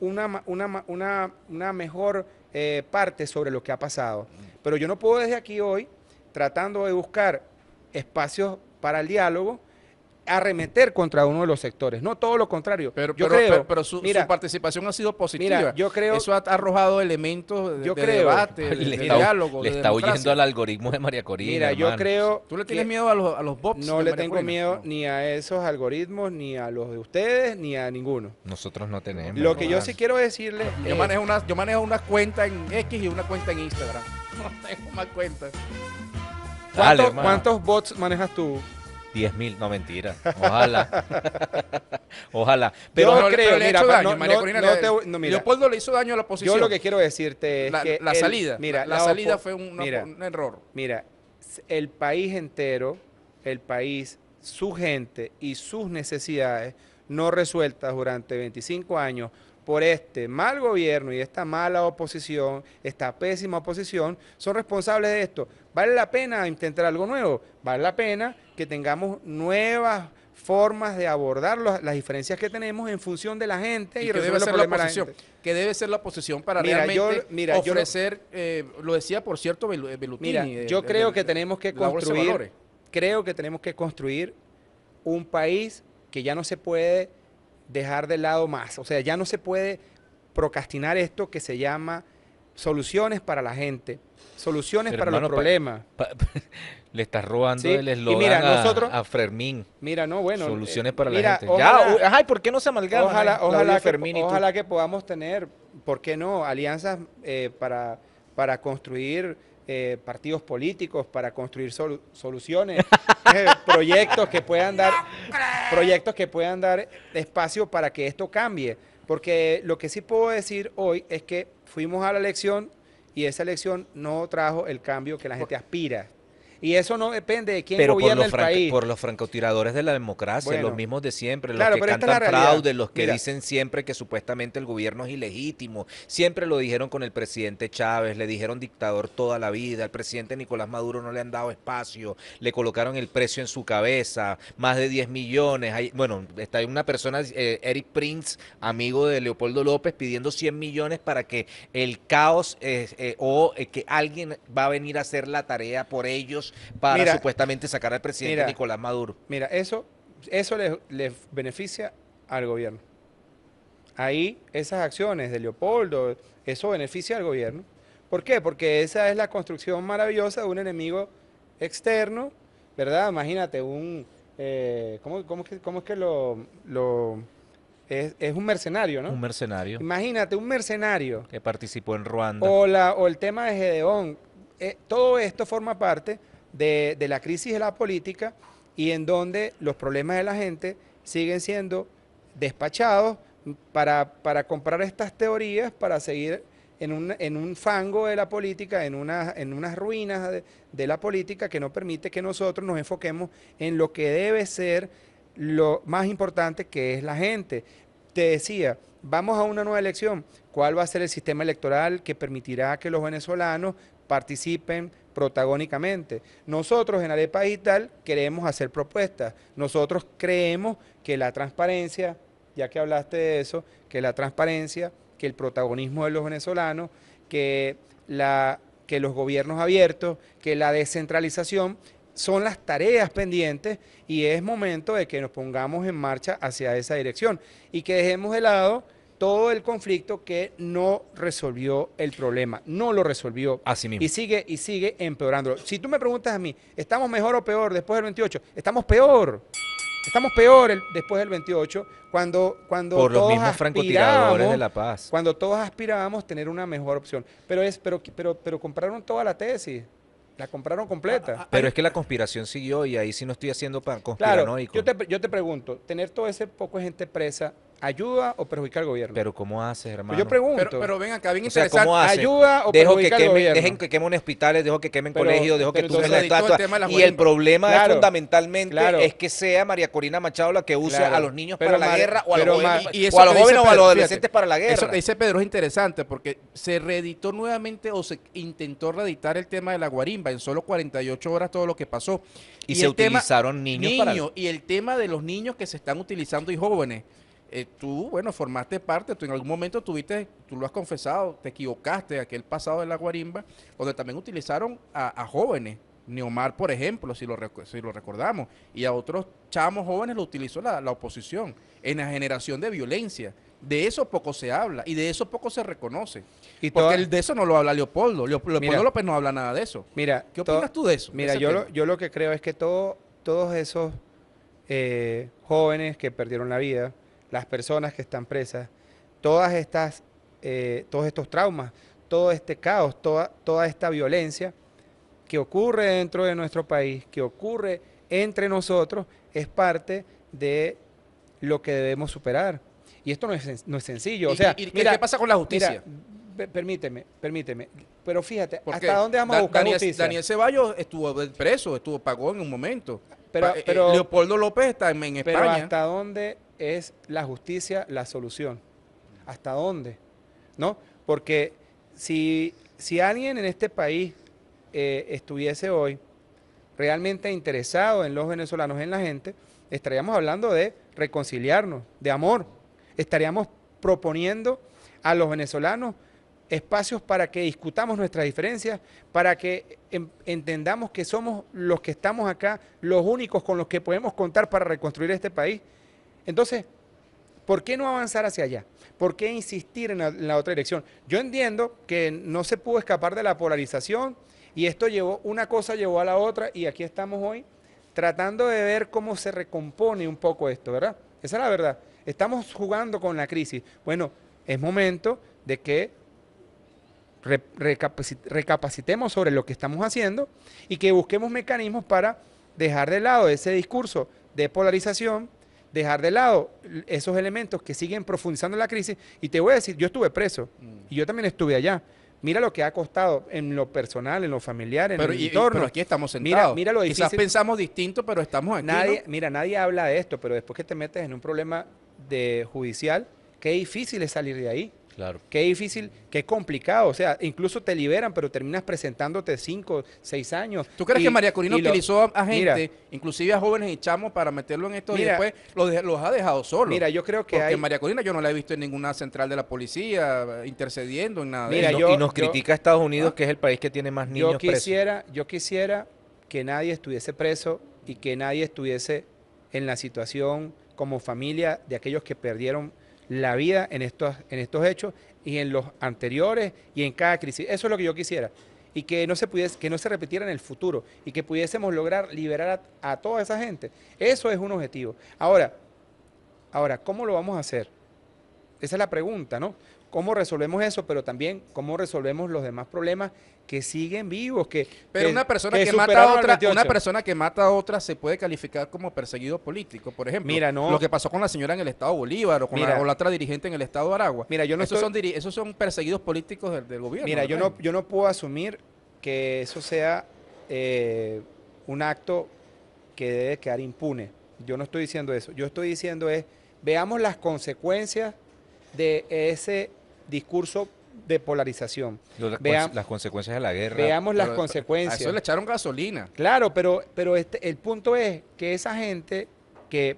una, una, mejor eh, parte sobre lo que ha pasado. Pero yo no puedo desde aquí hoy, tratando de buscar espacios para el diálogo, arremeter contra uno de los sectores. No todo lo contrario. Pero, yo creo, su, participación ha sido positiva. yo creo, Eso ha arrojado elementos de, debate, de, diálogo. Le está huyendo al algoritmo de María Corina. Mira, yo creo. ¿Tú le tienes miedo a los, a bots? No le tengo miedo ni a esos algoritmos, ni a los de ustedes, ni a ninguno. Nosotros no tenemos. Lo que yo sí quiero decirle. Ah, yo, manejo una, yo manejo una cuenta en X y una cuenta en Instagram. No tengo más cuentas. ¿Cuántos bots manejas tú? 10.000, mil, no mentira. Ojalá. Ojalá. Pero no creo, mira, Leopoldo le hizo daño a la oposición. Yo lo que quiero decirte es que la salida, mira, la, salida fue un, un, error. Mira, el país entero, el país, su gente y sus necesidades no resueltas durante 25 años por este mal gobierno y esta mala oposición, esta pésima oposición, son responsables de esto. Vale la pena intentar algo nuevo, vale la pena que tengamos nuevas formas de abordar las diferencias que tenemos en función de la gente y, que debe ser la posición que debe ser la posición para mira, realmente yo, ofrecer eh, lo decía por cierto eh, Belutini eh, yo creo que tenemos que construir creo que tenemos que construir un país que ya no se puede dejar de lado más o sea ya no se puede procrastinar esto que se llama soluciones para la gente Soluciones para los problemas. le estás robando el eslogan a, Fermín. Mira, no, bueno. Soluciones para la gente. ¿por qué no se amalgaman? Ojalá, que, podamos tener, ¿por qué no? Alianzas eh, para, para construir eh, partidos políticos, para construir soluciones, eh, proyectos que puedan dar, proyectos que puedan dar espacio para que esto cambie. Porque lo que sí puedo decir hoy es que fuimos a la elección y esa elección no trajo el cambio que la gente aspira. Y eso no depende de quién pero gobierna el país. por los francotiradores de la democracia, los mismos de siempre, los que cantan fraude, los que dicen siempre que supuestamente el gobierno es ilegítimo. Siempre lo dijeron con el presidente Chávez, le dijeron dictador toda la vida, al presidente Nicolás Maduro no le han dado espacio, le colocaron el precio en su cabeza, más de 10 millones. Hay, bueno, está una persona, eh, Eric Prince, amigo de Leopoldo López, pidiendo 100 millones para que el caos eh, eh, o que alguien va a venir a hacer la tarea por ellos para supuestamente sacar al presidente Nicolás Maduro. Mira, eso, eso les, beneficia al gobierno. Ahí esas acciones de Leopoldo, eso beneficia al gobierno. ¿Por qué? Porque esa es la construcción maravillosa de un enemigo externo, ¿verdad? Imagínate, un, eh, cómo, es que lo... es, un mercenario, ¿no? Un mercenario. Imagínate, un mercenario. Que participó en Ruanda. O, el tema de Gedeón. Eh, todo esto forma parte de, la crisis de la política y en donde los problemas de la gente siguen siendo despachados para, comprar estas teorías, para seguir en un, en un, fango de la política, en, una, en unas ruinas de, de, la política que no permite que nosotros nos enfoquemos en lo que debe ser lo más importante que es la gente. Te decía, vamos a una nueva elección. ¿Cuál va a ser el sistema electoral que permitirá que los venezolanos participen, protagónicamente. Nosotros en Arepa Digital queremos hacer propuestas. Nosotros creemos que la transparencia, ya que hablaste de eso, que la transparencia, que el protagonismo de los venezolanos, que, la, que los gobiernos abiertos, que la descentralización son las tareas pendientes y es momento de que nos pongamos en marcha hacia esa dirección y que dejemos de lado todo el conflicto que no resolvió el problema, no lo resolvió. Así mismo. Y sigue, y sigue empeorándolo. Si tú me preguntas a mí, ¿estamos mejor o peor después del 28? Estamos peor. Estamos peor después del 28, cuando, cuando Por todos los mismos francotiradores de la paz. Cuando todos aspirábamos tener una mejor opción. Pero, es, pero, pero, pero compraron toda la tesis. La compraron completa. Ah, ah, pero es que la conspiración siguió y ahí sí no estoy haciendo pan conspiranoico. Claro, yo, te, yo te pregunto, tener todo ese poco de gente presa ayuda o perjudica al gobierno. Pero ¿cómo haces, pues hermano? yo pregunto. Pero, ven acá, bien ¿cómo ¿Ayuda o dejo que gobierno? Dejen que quemen hospitales, dejo que quemen colegios, dejo que tú la estatua. y el problema fundamentalmente es que sea María Corina Machado la que use a los niños para la guerra o a los jóvenes o, a los, adolescentes para la guerra. Eso que dice Pedro es interesante porque se reeditó nuevamente o se intentó reeditar el tema de la guarimba en solo 48 horas todo lo que pasó. Y, se utilizaron niños, para... Y el tema de los niños que se están utilizando y jóvenes. Eh, tú, bueno, formaste parte, tú en algún momento tuviste, tú lo has confesado, te equivocaste aquel pasado de la guarimba, donde también utilizaron a, jóvenes, Neomar, por ejemplo, si lo, si lo recordamos, y a otros chamos jóvenes lo utilizó la, oposición, en la generación de violencia. De eso poco se habla y de eso poco se reconoce. Y Porque el de eso no lo habla Leopoldo. Leopoldo López no habla nada de eso. Mira, ¿qué opinas tú de eso? Mira, yo lo, yo lo que creo es que todo, todos esos eh, jóvenes que perdieron la vida, las personas que están presas, todas estas, eh, todos estos traumas, todo este caos, toda, toda esta violencia que ocurre dentro de nuestro país, que ocurre entre nosotros, es parte de lo que debemos superar. Y esto no es, sencillo. O sea, ¿Y, ¿qué pasa con la justicia? permíteme, permíteme. Pero fíjate, ¿hasta dónde vamos a buscar noticias Daniel Ceballos estuvo preso, estuvo pagó en un momento. Pero, eh, Leopoldo López está en, España. Pero hasta dónde es la justicia la solución. ¿Hasta dónde? ¿No? Porque si, si alguien en este país eh, estuviese hoy realmente interesado en los venezolanos, en la gente, estaríamos hablando de reconciliarnos, de amor. Estaríamos proponiendo a los venezolanos espacios para que discutamos nuestras diferencias, para que entendamos que somos los que estamos acá, los únicos con los que podemos contar para reconstruir este país. Entonces, ¿por qué no avanzar hacia allá? ¿Por qué insistir en la, otra dirección? Yo entiendo que no se pudo escapar de la polarización y esto llevó, una cosa llevó a la otra y aquí estamos hoy tratando de ver cómo se recompone un poco esto, ¿verdad? Esa es la verdad. Estamos jugando con la crisis. Bueno, es momento de que recapacitemos sobre lo que estamos haciendo y que busquemos mecanismos para dejar de lado ese discurso de polarización dejar de lado esos elementos que siguen profundizando la crisis. Y te voy a decir, yo estuve preso mm. y yo también estuve allá. Mira lo que ha costado en lo personal, en lo familiar, en pero, el entorno. aquí estamos sentados. Mira, mira lo Quizás pensamos distinto, pero estamos aquí. Nadie, Mira, nadie habla de esto, pero después que te metes en un problema de judicial, qué difícil es salir de ahí. Claro. Qué difícil, qué complicado. O sea, incluso te liberan, pero terminas presentándote cinco, seis años. ¿Tú crees que María Corina utilizó a gente, inclusive a jóvenes y chamos, para meterlo en esto y después los, ha dejado solos? Mira, yo creo que. Porque María Corina yo no la he visto en ninguna central de la policía eh, intercediendo en nada. y nos critica a Estados Unidos, ah. que es el país que tiene más niños yo quisiera, Yo quisiera que nadie estuviese preso y que nadie estuviese en la situación como familia de aquellos que perdieron la vida en estos, en estos hechos y en los anteriores y en cada crisis. Eso es lo que yo quisiera. Y que no se, pudiese, que no se repitiera en el futuro y que pudiésemos lograr liberar a, a toda esa gente. Eso es un objetivo. Ahora, ahora, ¿cómo lo vamos a hacer? Esa es la pregunta, ¿no? ¿Cómo resolvemos eso? Pero también, ¿cómo resolvemos los demás problemas que siguen vivos, que pero una persona que, mata a otra, una persona que mata a otra se puede calificar como perseguido político, por ejemplo. Mira, no. Lo que pasó con la señora en el estado Bolívar o con la, otra dirigente en el estado Aragua. Mira, yo no esos son esos son perseguidos políticos del, gobierno. Mira, yo no yo no puedo asumir que eso sea eh, un acto que debe quedar impune. Yo no estoy diciendo eso. Yo estoy diciendo es veamos las consecuencias de ese discurso de polarización. Las, las consecuencias de la guerra. Veamos las consecuencias. A eso le echaron gasolina. Claro, pero, pero este, el punto es que esa gente que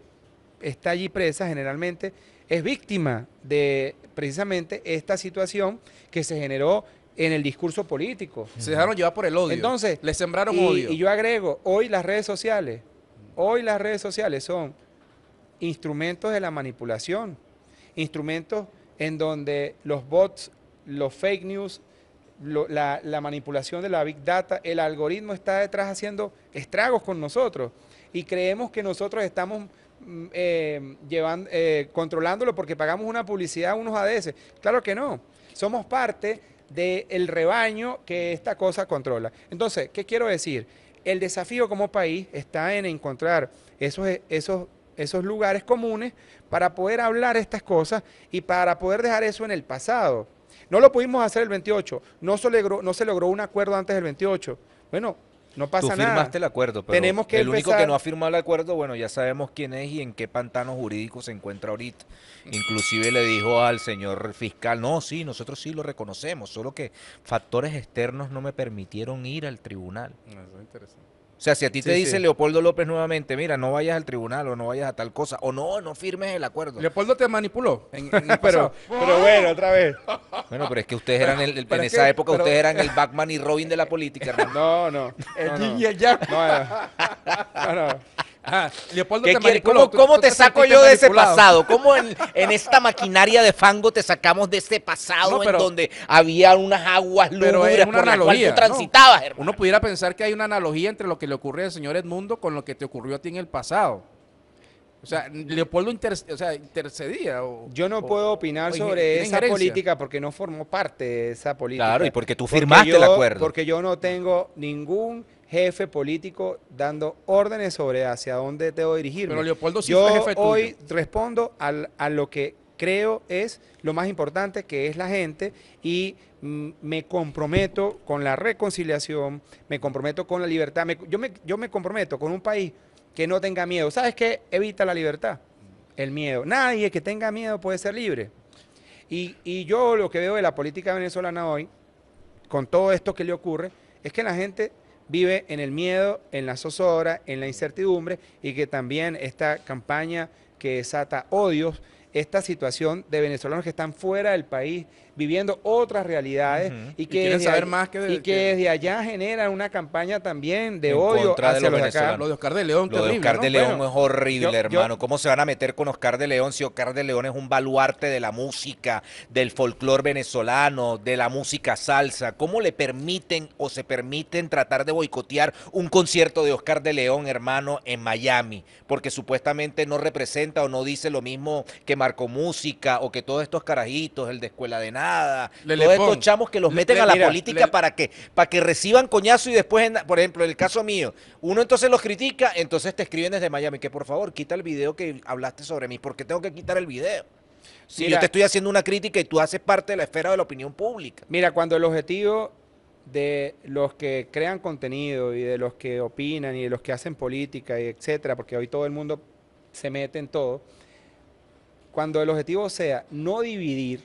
está allí presa generalmente es víctima de precisamente esta situación que se generó en el discurso político. Se dejaron llevar por el odio. Entonces, le sembraron odio. Y yo agrego, hoy las redes sociales, hoy las redes sociales son instrumentos de la manipulación, instrumentos en donde los bots los fake news, la, manipulación de la big data, el algoritmo está detrás haciendo estragos con nosotros y creemos que nosotros estamos mm, eh, llevando, eh, controlándolo porque pagamos una publicidad, unos ADS. Claro que no, somos parte del rebaño que esta cosa controla. Entonces, ¿qué quiero decir? El desafío como país está en encontrar esos, esos esos lugares comunes para poder hablar estas cosas y para poder dejar eso en el pasado. No lo pudimos hacer el 28, no se logró, no se logró un acuerdo antes del 28. Bueno, no pasa nada. Tú firmaste el acuerdo, pero Tenemos que el único que no ha firmado el acuerdo, bueno, ya sabemos quién es y en qué pantano jurídico se encuentra ahorita. Inclusive le dijo al señor fiscal, no, sí, nosotros sí lo reconocemos, solo que factores externos no me permitieron ir al tribunal. eso es interesante. O sea, si a ti te dice Leopoldo López nuevamente, mira, no vayas al tribunal o no vayas a tal cosa, o no, no firmes el acuerdo. Leopoldo te manipuló. pero, bueno, otra vez. Bueno, pero es que ustedes eran, el, en esa época, ustedes eran el Batman y Robin de la política. No, no. El no, y el Jack. no, no. Leopoldo te ¿Cómo, te saco yo de ese pasado? ¿Cómo en, esta maquinaria de fango te sacamos de ese pasado en donde había unas aguas lúgubres una por Uno pudiera pensar que hay una analogía entre lo que le ocurrió al señor Edmundo con lo que te ocurrió a ti en el pasado. O sea, Leopoldo intercedía. yo no puedo opinar sobre esa política porque no formó parte de esa política. Claro, y porque tú firmaste el acuerdo. Porque yo no tengo ningún jefe político dando órdenes sobre hacia dónde debo dirigirme. Pero Yo hoy respondo al, a lo que creo es lo más importante, que es la gente, y me comprometo con la reconciliación, me comprometo con la libertad, yo, me, yo me comprometo con un país que no tenga miedo. ¿Sabes qué? Evita la libertad, el miedo. Nadie que tenga miedo puede ser libre. Y, y yo lo que veo de la política venezolana hoy, con todo esto que le ocurre, es que la gente vive en el miedo, en la zozobra, en la incertidumbre y que también esta campaña que desata odios, esta situación de venezolanos que están fuera del país viviendo otras realidades y que, desde, saber que, que, desde allá generan una campaña también de odio hacia los, Lo de Oscar de León, lo de Oscar de León es horrible, hermano. ¿Cómo se van a meter con Oscar de León si Oscar de León es un baluarte de la música, del folclore venezolano, de la música salsa? ¿Cómo le permiten o se permiten tratar de boicotear un concierto de Oscar de León, hermano, en Miami? Porque supuestamente no representa o no dice lo mismo que Marco Música o que todos estos carajitos, el de Escuela de Nada Nada, que los meten a la política para que para que reciban coñazo y después, por ejemplo, en el caso mío, uno entonces los critica, entonces te escriben desde Miami que por favor quita el video que hablaste sobre mí, porque tengo que quitar el video. Si yo te estoy haciendo una crítica y tú haces parte de la esfera de la opinión pública. Mira, cuando el objetivo de los que crean contenido y de los que opinan y de los que hacen política y etcétera, porque hoy todo el mundo se mete en todo, cuando el objetivo sea no dividir,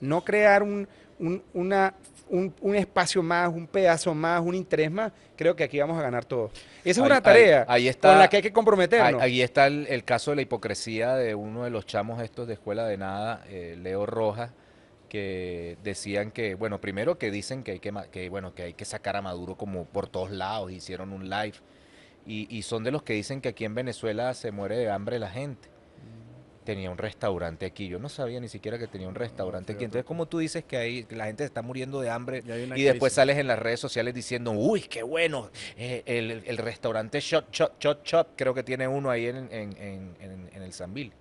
no crear un, un, una, un, espacio más, un pedazo más, un interés más, creo que aquí vamos a ganar todos. Esa es una tarea con la que hay que comprometernos. Ahí, está el, caso de la hipocresía de uno de los chamos estos de Escuela de Nada, eh, Leo Rojas, que decían que, bueno, primero que dicen que hay que, que, bueno, que hay que sacar a Maduro como por todos lados, hicieron un live, y son de los que dicen que aquí en Venezuela se muere de hambre la gente tenía un restaurante aquí. Yo no sabía ni siquiera que tenía un restaurante aquí. Entonces, como tú dices que ahí la gente está muriendo de hambre y, después sales en las redes sociales diciendo, uy, qué bueno, eh, el, restaurante Shot, Shot, Shot, Shot, creo que tiene uno ahí en, en, en, el Sambil.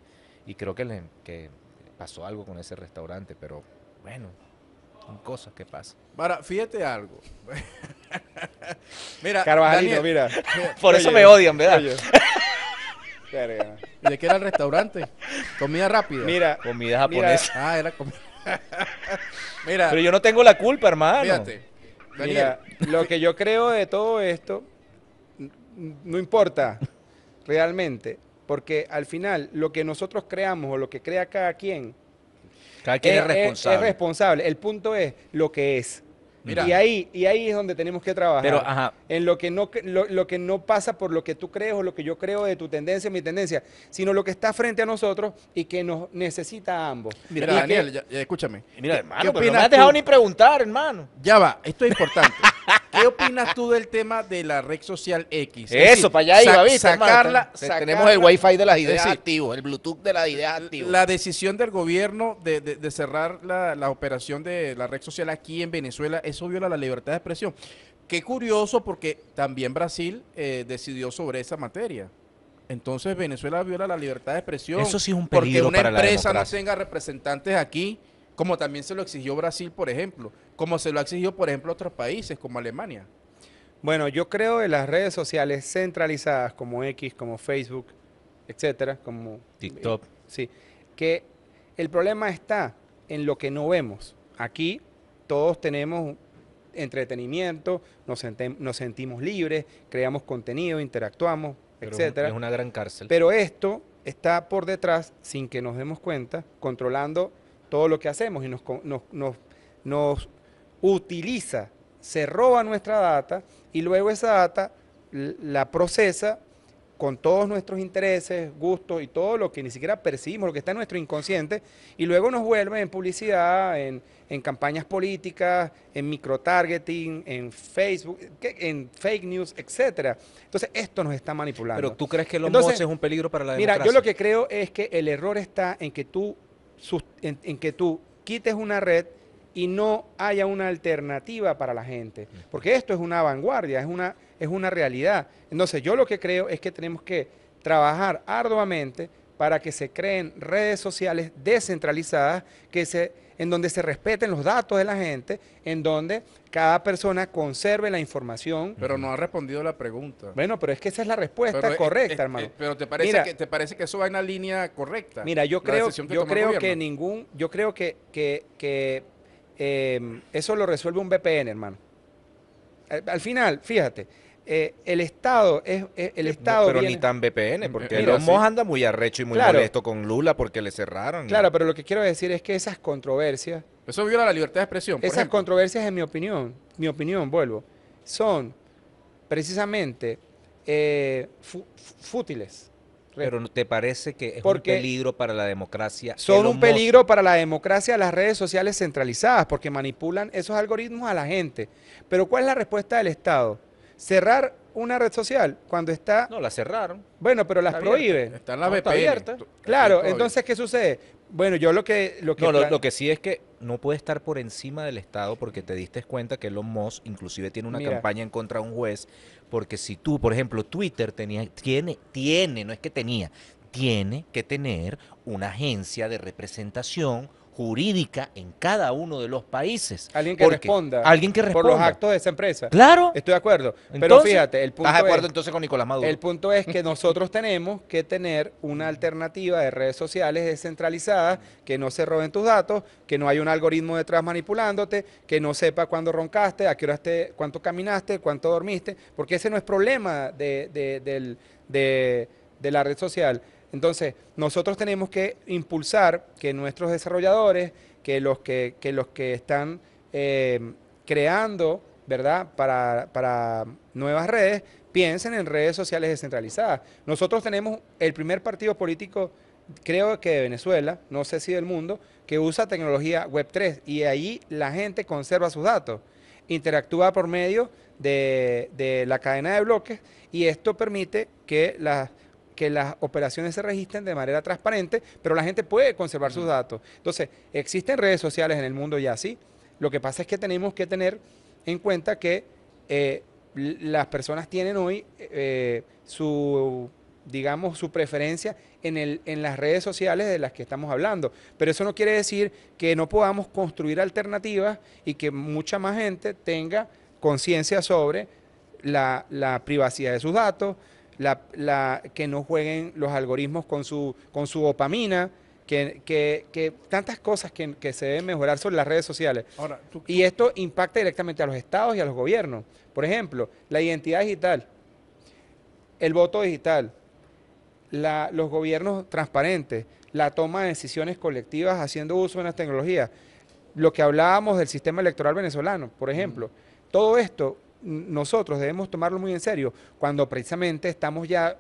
Y creo que, le, que pasó algo con ese restaurante, pero bueno, cosas que pasan. Para, fíjate algo. mira, Carvajalino, mira. Por eso me odian, ¿verdad? ¿Y de qué era el restaurante? Comida rápida. Mira. Comida japonesa. Ah, era comida. mira. Pero yo no tengo la culpa, hermano. Fíjate. Mira, lo que yo creo de todo esto no importa realmente, porque al final lo que nosotros creamos o lo que crea cada quien, cada quien es, responsable. es responsable. El punto es lo que es. Y, ahí, y ahí es donde tenemos que trabajar. En lo que, no, lo, que no pasa por lo que tú crees o lo que yo creo de tu tendencia, mi tendencia, sino lo que está frente a nosotros y que nos necesita a ambos. Mira, Daniel, escúchame. Mira, hermano, no me has dejado ni preguntar, hermano. Ya va, esto es importante. ¿Qué opinas tú del tema de la red social X? Eso, para allá iba, Sacarla, sacarla, tenemos el wifi de las ideas activas, el Bluetooth de las ideas activas. La decisión del gobierno de, cerrar la, operación de la red social aquí en Venezuela, eso viola la libertad de expresión. Qué curioso porque también Brasil eh, decidió sobre esa materia. Entonces Venezuela viola la libertad de expresión. Eso sí es un peligro porque una empresa no tenga representantes aquí como también se lo exigió Brasil, por ejemplo, como se lo exigió por ejemplo, otros países como Alemania. Bueno, yo creo en las redes sociales centralizadas como X, como Facebook, etcétera, como eh, TikTok. sí, que el problema está en lo que no vemos. Aquí todos tenemos entretenimiento, nos, sentimos libres, creamos contenido, interactuamos, etcétera. Es una gran cárcel. Pero esto está por detrás, sin que nos demos cuenta, controlando todo lo que hacemos y nos, nos, nos, utiliza, se roba nuestra data y luego esa data la procesa con todos nuestros intereses, gustos y todo lo que ni siquiera percibimos, lo que está en nuestro inconsciente, y luego nos vuelve en publicidad, en, campañas políticas, en microtargeting, en Facebook, en fake news, etcétera. Entonces, esto nos está manipulando. Pero tú crees que los bots es un peligro para la democracia. Mira, yo lo que creo es que el error está en que tú en, que tú quites una red y no haya una alternativa para la gente. Porque esto es una vanguardia, es una, es una realidad. Entonces yo lo que creo es que tenemos que trabajar arduamente para que se creen redes sociales descentralizadas que se en donde se respeten los datos de la gente, en donde cada persona conserve la información. Pero no ha respondido la pregunta. Bueno, pero es que esa es la respuesta correcta, hermano. pero te parece que te parece que eso va en la línea correcta. Mira, yo creo, yo creo que ningún, yo creo que, eh, eso lo resuelve un VPN, hermano. al final, fíjate. Eh, el Estado es, eh, el Estado. pero ni tan BPN, mm, porque eh, los anda muy arrecho y muy molesto con Lula porque le cerraron. Claro, pero lo que quiero decir es que esas controversias. Eso viola la libertad de expresión. esas controversias, en mi opinión, mi opinión, vuelvo, son precisamente fútiles. Pero ¿te parece que es un peligro para la democracia? Son un peligro para la democracia las redes sociales centralizadas porque manipulan esos algoritmos a la gente. Pero ¿cuál es la respuesta del Estado? cerrar una red social cuando está... No, la cerraron. Bueno, pero las prohíbe. están abiertas. Claro, entonces, ¿qué sucede? Bueno, yo lo que... Lo que, no, lo, que sí es que no puede estar por encima del Estado porque te diste cuenta que Elon Musk inclusive tiene una campaña en contra de un juez porque si tú, por ejemplo, Twitter tenía, tiene, tiene, no es que tenía, tiene que tener una agencia de representación jurídica en cada uno de los países. Alguien que responda. Alguien que Por los actos de esa empresa. Claro. Estoy de acuerdo. Pero fíjate, el punto. ¿Estás de acuerdo es, entonces con Nicolás Maduro? El punto es que nosotros tenemos que tener una alternativa de redes sociales descentralizadas, que no se roben tus datos, que no hay un algoritmo detrás manipulándote, que no sepa cuándo roncaste, a qué hora cuánto caminaste, cuánto dormiste, porque ese no es problema de, de la red social. Entonces, nosotros tenemos que impulsar que nuestros desarrolladores, que los que, los que están eh, creando, ¿verdad? Para, nuevas redes, piensen en redes sociales descentralizadas. Nosotros tenemos el primer partido político, creo que de Venezuela, no sé si del mundo, que usa tecnología Web3 y ahí la gente conserva sus datos, interactúa por medio de la cadena de bloques y esto permite que las que las operaciones se registren de manera transparente, pero la gente puede conservar sus mm. datos. Entonces, existen redes sociales en el mundo y así, Lo que pasa es que tenemos que tener en cuenta que eh, las personas tienen hoy eh, su digamos, su preferencia en, el, en las redes sociales de las que estamos hablando. Pero eso no quiere decir que no podamos construir alternativas y que mucha más gente tenga conciencia sobre la, la privacidad de sus datos, la, que no jueguen los algoritmos con su, con su dopamina, que, que, tantas cosas que, que, se deben mejorar sobre las redes sociales. y esto impacta directamente a los estados y a los gobiernos. Por ejemplo, la identidad digital, el voto digital, los gobiernos transparentes, la toma de decisiones colectivas haciendo uso de las tecnologías, lo que hablábamos del sistema electoral venezolano, por ejemplo. Todo esto nosotros debemos tomarlo muy en serio cuando precisamente estamos ya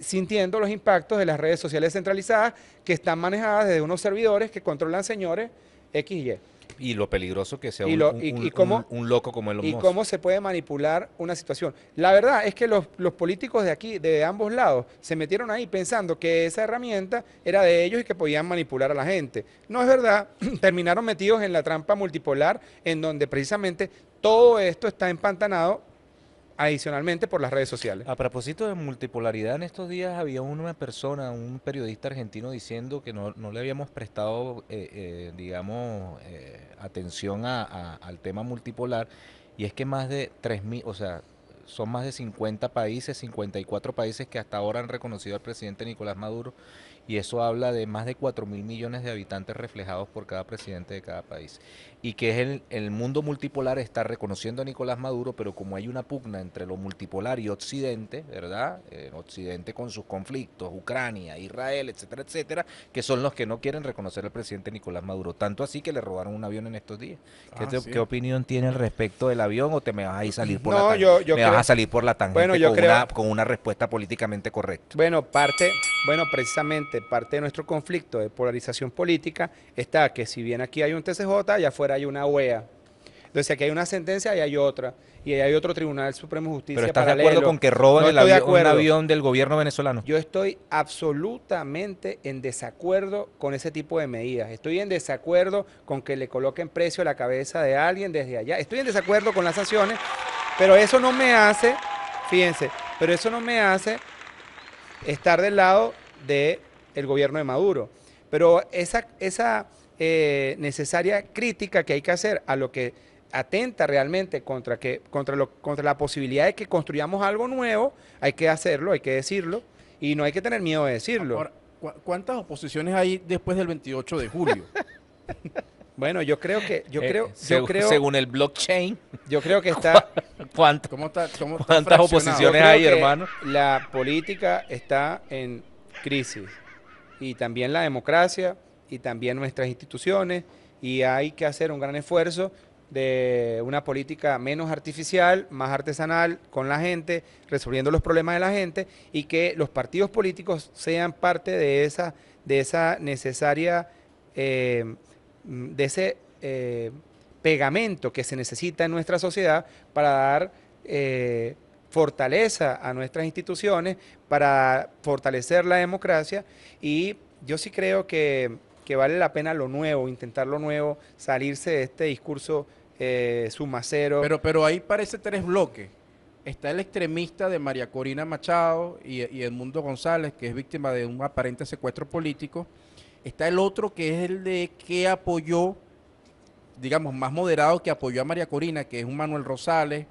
sintiendo los impactos de las redes sociales centralizadas que están manejadas desde unos servidores que controlan señores X y Y. lo peligroso que sea un, loco como el Y cómo se puede manipular una situación. La verdad es que los, los, políticos de aquí, de ambos lados, se metieron ahí pensando que esa herramienta era de ellos y que podían manipular a la gente. No es verdad, terminaron metidos en la trampa multipolar en donde precisamente todo esto está empantanado adicionalmente por las redes sociales. A propósito de multipolaridad, en estos días había una persona, un periodista argentino diciendo que no, le habíamos prestado, eh, eh, digamos, eh, atención al tema multipolar y es que más de 3.000, o sea, son más de 50 países, 54 países que hasta ahora han reconocido al presidente Nicolás Maduro y eso habla de más de 4 mil millones de habitantes reflejados por cada presidente de cada país y que es el, mundo multipolar está reconociendo a Nicolás Maduro, pero como hay una pugna entre lo multipolar y Occidente, ¿verdad? Occidente con sus conflictos, Ucrania, Israel, etcétera, etcétera, que son los que no quieren reconocer al presidente Nicolás Maduro. Tanto así que le robaron un avión en estos días. ¿Qué, ah, opinión tiene al respecto del avión o te me vas a ir salir por la yo, me vas a salir por la tangente yo con, una, con una respuesta políticamente correcta? Bueno, parte, bueno, precisamente parte de nuestro conflicto de polarización política está que si bien aquí hay un TCJ, allá afuera hay una OEA. Entonces aquí hay una sentencia y hay otra. Y hay otro Tribunal Supremo de Justicia. Pero estás de acuerdo con que roban el un avión del gobierno venezolano. Yo estoy absolutamente en desacuerdo con ese tipo de medidas. Estoy en desacuerdo con que le coloquen precio a la cabeza de alguien desde allá. Estoy en desacuerdo con las acciones pero eso no me hace, fíjense, pero eso no me hace estar del lado del gobierno de Maduro. Pero esa, esa eh, necesaria crítica que hay que hacer a lo que atenta realmente contra, que, contra, lo, contra la posibilidad de que construyamos algo nuevo, hay que hacerlo, hay que decirlo, y no hay que tener miedo de decirlo. ¿Cuántas oposiciones hay después del 28 de julio? Bueno, yo creo que, yo eh, eh, creo, según el blockchain, yo creo que está, ¿cuánto, está cuántas oposiciones hay, hermano. La política está en crisis y también la democracia y también nuestras instituciones y hay que hacer un gran esfuerzo de una política menos artificial, más artesanal, con la gente, resolviendo los problemas de la gente y que los partidos políticos sean parte de esa, de esa necesaria, eh, de ese eh, pegamento que se necesita en nuestra sociedad para dar eh, fortaleza a nuestras instituciones, para fortalecer la democracia y yo sí creo que que vale la pena lo nuevo, intentar lo nuevo, salirse de este discurso eh, sumacero. Pero, pero ahí parece tres bloques. Está el extremista de María Corina Machado y, Edmundo González, que es víctima de un aparente secuestro político. Está el otro que es el de que apoyó, digamos, más moderado, que apoyó a María Corina, que es un Manuel Rosales,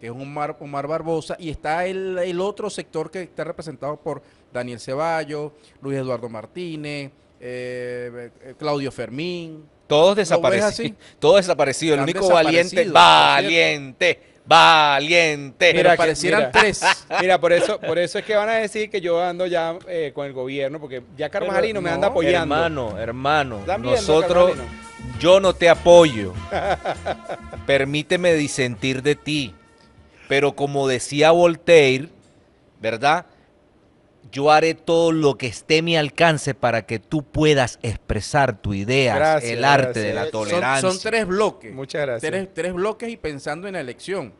que es un Omar, Omar Barbosa, y está el, otro sector que está representado por Daniel Ceballos, Luis Eduardo Martínez, eh, eh, Claudio Fermín. Todos desaparecidos. Todos desaparecidos. El único valiente, valiente, valiente. Mira, parecieran tres. Mira, por eso, por eso es que van a decir que yo ando ya eh, con el gobierno, porque ya Carmarino me anda apoyando. Hermano, hermano, nosotros, yo no te apoyo. Permíteme disentir de ti. Pero como decía Voltaire, ¿verdad? yo haré todo lo que esté a mi alcance para que tú puedas expresar tu idea, el arte de la tolerancia. Son, tres bloques. Muchas gracias. Tres, bloques y pensando en la elección.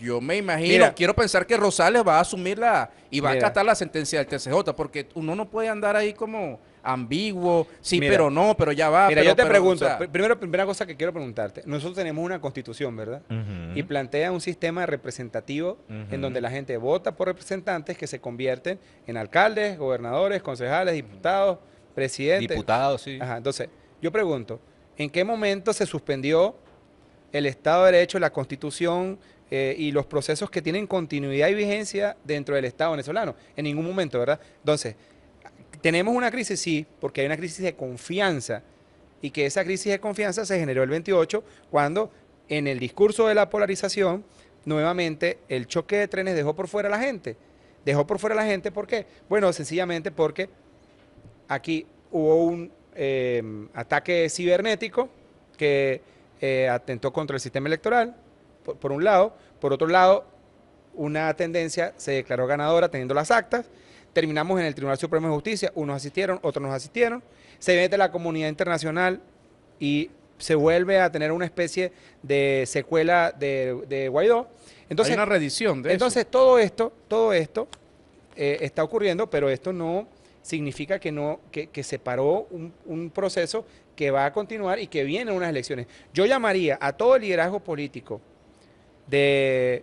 Yo me imagino, quiero pensar que Rosales va a asumir la y va a acatar la sentencia del TCJ, porque uno no puede andar ahí como ambiguo, sí, pero no, pero ya va. Mira, yo te pregunto, primero, primera cosa que quiero preguntarte, nosotros tenemos una constitución, ¿verdad? Y plantea un sistema representativo en donde la gente vota por representantes que se convierten en alcaldes, gobernadores, concejales, diputados, presidentes. Diputados, sí. entonces, yo pregunto, ¿en qué momento se suspendió el Estado de Derecho, la Constitución eh, y los procesos que tienen continuidad y vigencia dentro del Estado venezolano? En ningún momento, ¿verdad? Entonces, tenemos una crisis, sí, porque hay una crisis de confianza y que esa crisis de confianza se generó el 28 cuando en el discurso de la polarización, nuevamente el choque de trenes dejó por fuera a la gente. Dejó por fuera a la gente, ¿por qué? Bueno, sencillamente porque aquí hubo un eh, ataque cibernético que eh, atentó contra el sistema electoral, por un lado. Por otro lado, una tendencia se declaró ganadora teniendo las actas terminamos en el Tribunal Supremo de Justicia, unos asistieron, otros no asistieron, se mete la comunidad internacional y se vuelve a tener una especie de secuela de, Guaidó. Entonces, una redición Entonces todo esto, todo esto eh, está ocurriendo, pero esto no significa que no, que, que se paró un, proceso que va a continuar y que vienen unas elecciones. Yo llamaría a todo el liderazgo político de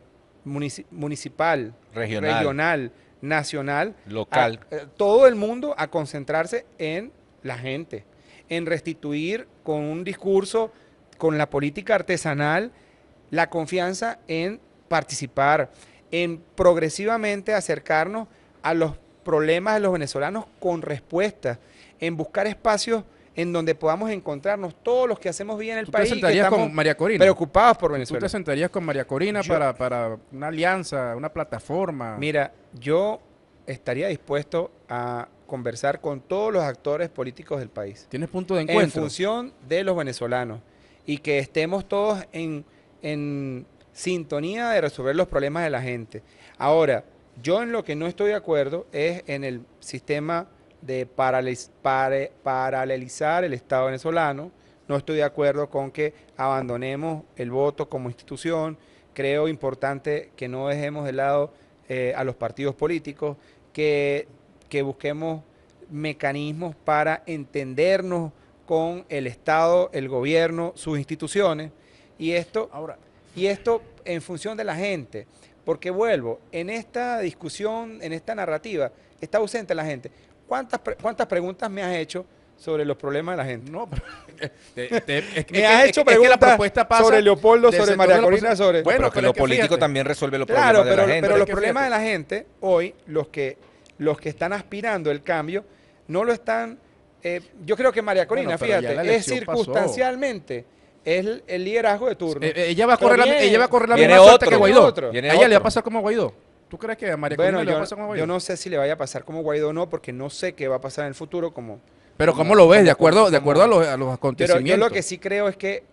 municipal, regional nacional, local, eh, todo el mundo a concentrarse en la gente, en restituir con un discurso, con la política artesanal, la confianza en participar, en progresivamente acercarnos a los problemas de los venezolanos con respuestas, en buscar espacios en donde podamos encontrarnos todos los que hacemos bien en el país. Te María Corina? Preocupados por Venezuela. ¿Tú te sentarías con María Corina para, una alianza, una plataforma? Mira, yo estaría dispuesto a conversar con todos los actores políticos del país. ¿Tienes punto de encuentro? En función de los venezolanos y que estemos todos en, en sintonía de resolver los problemas de la gente. Ahora, yo en lo que no estoy de acuerdo es en el sistema de paralelizar el Estado venezolano. No estoy de acuerdo con que abandonemos el voto como institución. Creo importante que no dejemos de lado eh, a los partidos políticos, que, que busquemos mecanismos para entendernos con el Estado, el gobierno, sus instituciones. Y esto, y esto en función de la gente. Porque vuelvo, en esta discusión, en esta narrativa, está ausente la gente. ¿Cuántas, ¿Cuántas preguntas me has hecho sobre los problemas de la gente? No, me has hecho preguntas que la propuesta pasa sobre Leopoldo, sobre María Corina, sobre... Bueno, pero, que lo político también resuelve los problemas de la gente. Claro, Pero los problemas de la gente hoy, los que, los que están aspirando el cambio, no lo están... Eh, yo creo que María Corina, fíjate, es circunstancialmente... es el, liderazgo de turno. Eh, eh, ella, va a correr la, ella va a correr la misma suerte que Guaidó. a ella le va a pasar como Guaidó. ¿Tú crees que a María Corina le va a pasar como Guaidó? Yo no sé si le vaya a pasar como Guaidó o no, porque no sé qué va a pasar en el futuro como... Pero ¿cómo lo ves? de acuerdo, de acuerdo a, los, acontecimientos. Pero yo lo que sí creo es que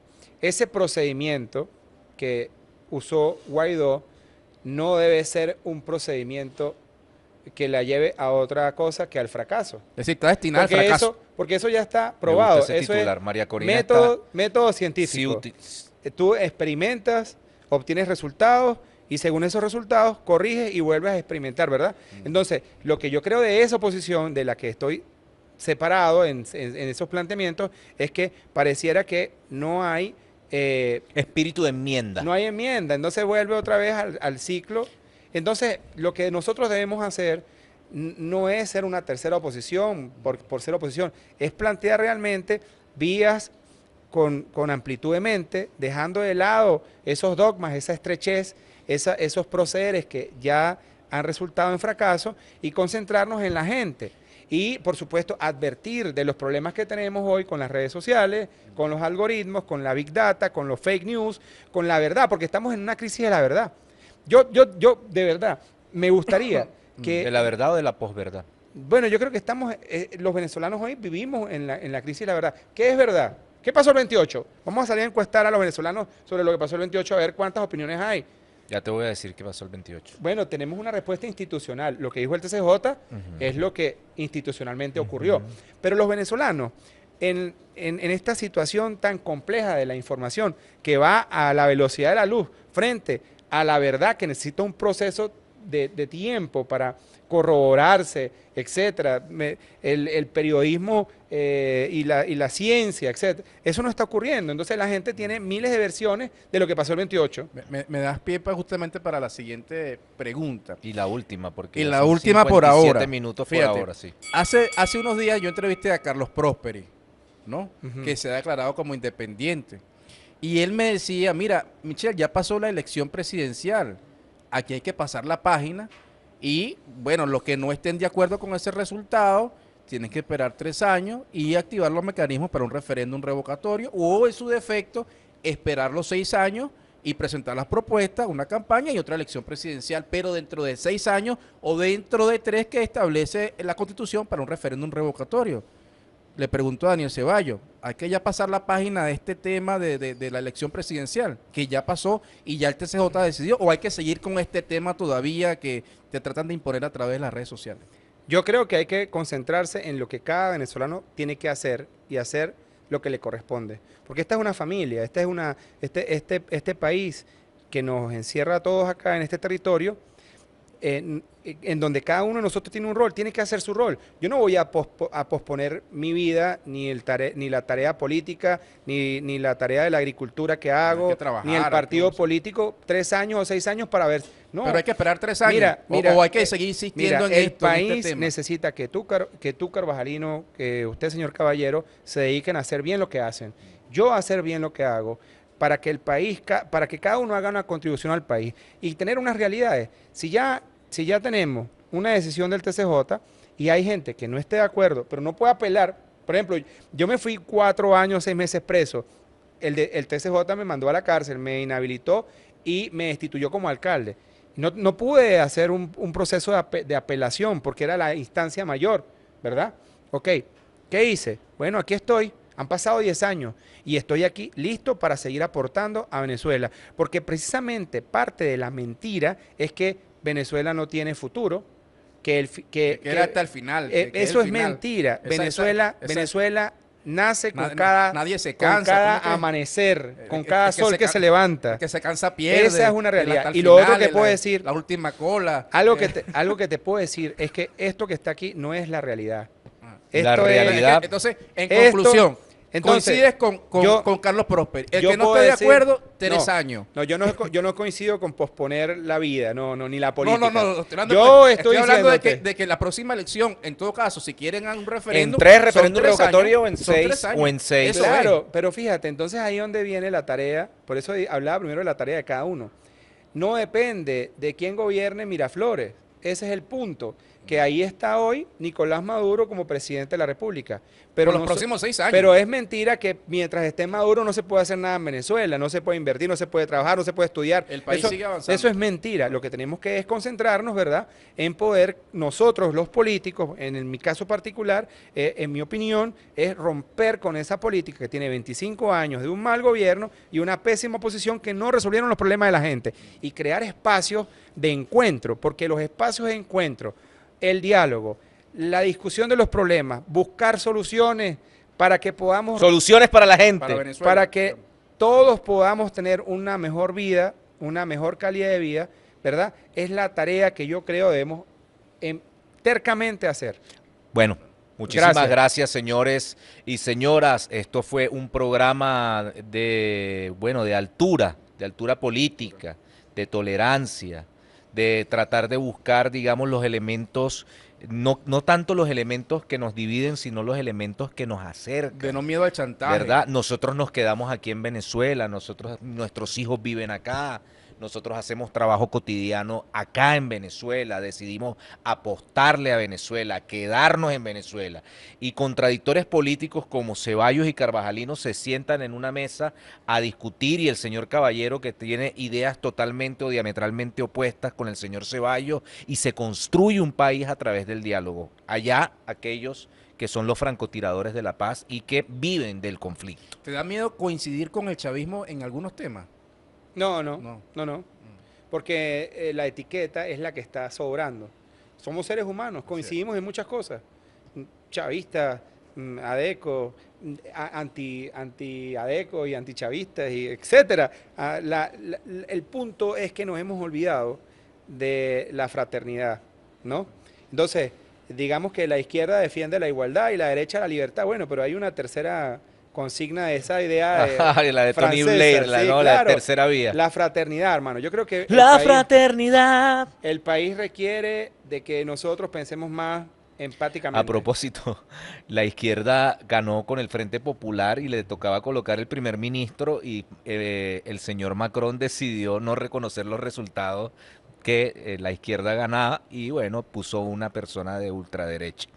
ese procedimiento que usó Guaidó no debe ser un procedimiento que la lleve a otra cosa que al fracaso. Es decir, está destinada al fracaso. Eso, porque eso ya está probado. titular, María Corina método, método científico. Eh, tú experimentas, obtienes resultados y según esos resultados corriges y vuelves a experimentar, ¿verdad? Mm. Entonces, lo que yo creo de esa oposición, de la que estoy separado en, esos planteamientos, es que pareciera que no hay... Eh, Espíritu de enmienda. No hay enmienda, entonces vuelve otra vez al, ciclo. Entonces, lo que nosotros debemos hacer no es ser una tercera oposición por, por ser oposición, es plantear realmente vías con, con, amplitud de mente, dejando de lado esos dogmas, esa estrechez esos procederes que ya han resultado en fracaso y concentrarnos en la gente. Y, por supuesto, advertir de los problemas que tenemos hoy con las redes sociales, con los algoritmos, con la big data, con los fake news, con la verdad, porque estamos en una crisis de la verdad. Yo, yo, yo, de verdad, me gustaría mm, que... ¿De la verdad o de la posverdad? Bueno, yo creo que estamos, eh, los venezolanos hoy vivimos en la, en la crisis de la verdad. ¿Qué es verdad? ¿Qué pasó el 28? Vamos a salir a encuestar a los venezolanos sobre lo que pasó el 28, a ver cuántas opiniones hay. Ya te voy a decir qué pasó el 28. Bueno, tenemos una respuesta institucional. Lo que dijo el TCJ es lo que institucionalmente ocurrió. Pero los venezolanos, en, esta situación tan compleja de la información que va a la velocidad de la luz frente a la verdad que necesita un proceso de, tiempo para corroborarse, etcétera. el periodismo eh, y, la, y la ciencia, etcétera, Eso no está ocurriendo. Entonces la gente tiene mm. miles de versiones de lo que pasó el 28. Me, das pie pues, justamente para la siguiente pregunta. Y la última, porque... Y la última por ahora. minutos ahora, Hace, hace unos días yo entrevisté a Carlos Prosperi, ¿no? Que se ha declarado como independiente. Y él me decía, mira, Michelle, ya pasó la elección presidencial. Aquí hay que pasar la página y, bueno, los que no estén de acuerdo con ese resultado tienen que esperar tres años y activar los mecanismos para un referéndum revocatorio o, en su defecto, esperar los seis años y presentar las propuestas, una campaña y otra elección presidencial, pero dentro de seis años o dentro de tres que establece la Constitución para un referéndum revocatorio. Le pregunto a Daniel Ceballos, hay que ya pasar la página de este tema de, de la elección presidencial, que ya pasó y ya el TCJ decidió, o hay que seguir con este tema todavía que te tratan de imponer a través de las redes sociales. Yo creo que hay que concentrarse en lo que cada venezolano tiene que hacer y hacer lo que le corresponde. Porque esta es una familia, este, es una, este, este, este país que nos encierra a todos acá en este territorio en, donde cada uno de nosotros tiene un rol, tiene que hacer su rol. Yo no voy a, posponer mi vida, ni, el ni la tarea política, ni, ni, la tarea de la agricultura que hago, ni el partido político, tres años o seis años para ver. Pero hay que esperar tres años. Mira, o, hay que seguir eh, insistiendo en el este país este necesita que tú, que tú, Carvajalino, que usted, señor Caballero, se dediquen a hacer bien lo que hacen. Yo a hacer bien lo que hago para que el país, para que cada uno haga una contribución al país y tener unas realidades. Si ya si ya tenemos una decisión del TCJ y hay gente que no esté de acuerdo, pero no puede apelar, por ejemplo, yo me fui cuatro años, seis meses preso, el, TCJ me mandó a la cárcel, me inhabilitó y me destituyó como alcalde. No, pude hacer un, proceso de, apelación porque era la instancia mayor, ¿verdad? Ok, ¿qué hice? Bueno, aquí estoy. Han pasado diez años y estoy aquí listo para seguir aportando a Venezuela. Porque precisamente parte de la mentira es que Venezuela no tiene futuro, que el que, que, hasta el final. Eh, eso es mentira. Venezuela, Venezuela nace con cada nadie se cansa, amanecer, con cada sol que se, levanta. Que se cansa pierde. Esa es una realidad. Y lo otro que puedo decir, la última cola. Algo eh. que te, algo que te puedo decir es que esto que está aquí no es la realidad. Ah. Esto la realidad. entonces, en conclusión, entonces, coincides con, Carlos Prosper. El que no esté de acuerdo, tres años. No, yo no, yo no coincido con posponer la vida, no, no, ni la política. No, no, no. Estoy hablando, yo estoy, de que, la próxima elección, en todo caso, si quieren un referéndum. En tres referéndum revocatorios o en seis. O en seis. claro, pero fíjate, entonces ahí donde viene la tarea. Por eso hablaba primero de la tarea de cada uno. No depende de quién gobierne Miraflores. Ese es el punto que ahí está hoy Nicolás Maduro como presidente de la República. Pero los próximos seis años. Pero es mentira que mientras esté Maduro no se puede hacer nada en Venezuela, no se puede invertir, no se puede trabajar, no se puede estudiar. El país sigue avanzando. Eso es mentira. Lo que tenemos que es concentrarnos, ¿verdad?, en poder nosotros, los políticos, en, mi caso particular, eh, en mi opinión, es romper con esa política que tiene 25 años de un mal gobierno y una pésima oposición que no resolvieron los problemas de la gente y crear espacios de encuentro, porque los espacios de encuentro el diálogo, la discusión de los problemas, buscar soluciones para que podamos... Soluciones para la gente. Para, que todos podamos tener una mejor vida, una mejor calidad de vida, ¿verdad? Es la tarea que yo creo debemos em, tercamente hacer. Bueno, Muchísimas gracias. gracias. señores y señoras. Esto fue un programa de, bueno, de altura, de altura política, de tolerancia, de tratar de buscar, digamos, los elementos, no, no tanto los elementos que nos dividen, sino los elementos que nos acercan. De no miedo a chantaje. ¿Verdad? Nosotros nos quedamos aquí en Venezuela, nosotros, nuestros hijos viven acá, nosotros hacemos trabajo cotidiano acá en Venezuela, decidimos apostarle a Venezuela, quedarnos en Venezuela. Y contradictores políticos como Ceballos y Carvajalino se sientan en una mesa a discutir y el señor Caballero que tiene ideas totalmente o diametralmente opuestas con el señor Ceballos y se construye un país a través del diálogo. Allá aquellos que son los francotiradores de la paz y que viven del conflicto. ¿Te da miedo coincidir con el chavismo en algunos temas? No, no, no, no, no. Porque eh, la etiqueta es la que está sobrando. Somos seres humanos, coincidimos en muchas cosas. Chavistas, mm, adeco, mm, anti, anti adeco y antichavistas, y etcétera. Ah, el punto es que nos hemos olvidado de la fraternidad, ¿no? Entonces, digamos que la izquierda defiende la igualdad y la derecha la libertad. Bueno, pero hay una tercera consigna esa idea de la la, tercera vía. La fraternidad, hermano. Yo creo que la fraternidad. el país requiere de que nosotros pensemos más empáticamente. A propósito, la izquierda ganó con el Frente Popular y le tocaba colocar el primer ministro y eh, el señor Macron decidió no reconocer los resultados que eh, la izquierda ganaba y bueno, puso una persona de ultraderecha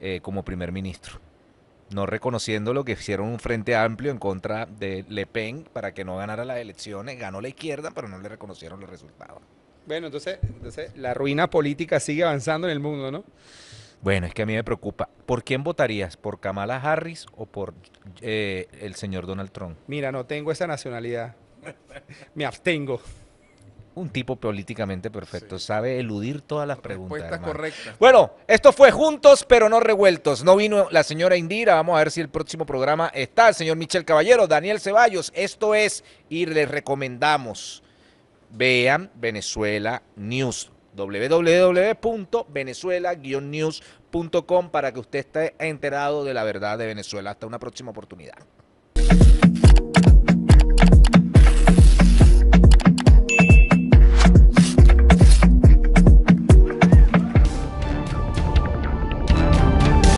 eh, como primer ministro no reconociendo lo que hicieron un frente amplio en contra de Le Pen para que no ganara las elecciones. Ganó la izquierda, pero no le reconocieron los resultados. Bueno, entonces, entonces la ruina política sigue avanzando en el mundo, ¿no? Bueno, es que a mí me preocupa. ¿Por quién votarías? ¿Por Kamala Harris o por eh, el señor Donald Trump? Mira, no tengo esa nacionalidad. me abstengo un tipo políticamente perfecto, sabe eludir todas las Respuesta preguntas. Correcta. Bueno, esto fue Juntos pero no revueltos. No vino la señora Indira, vamos a ver si el próximo programa está el señor Michel Caballero, Daniel Ceballos. Esto es y les recomendamos vean Venezuela News www.venezuela-news.com para que usted esté enterado de la verdad de Venezuela. Hasta una próxima oportunidad.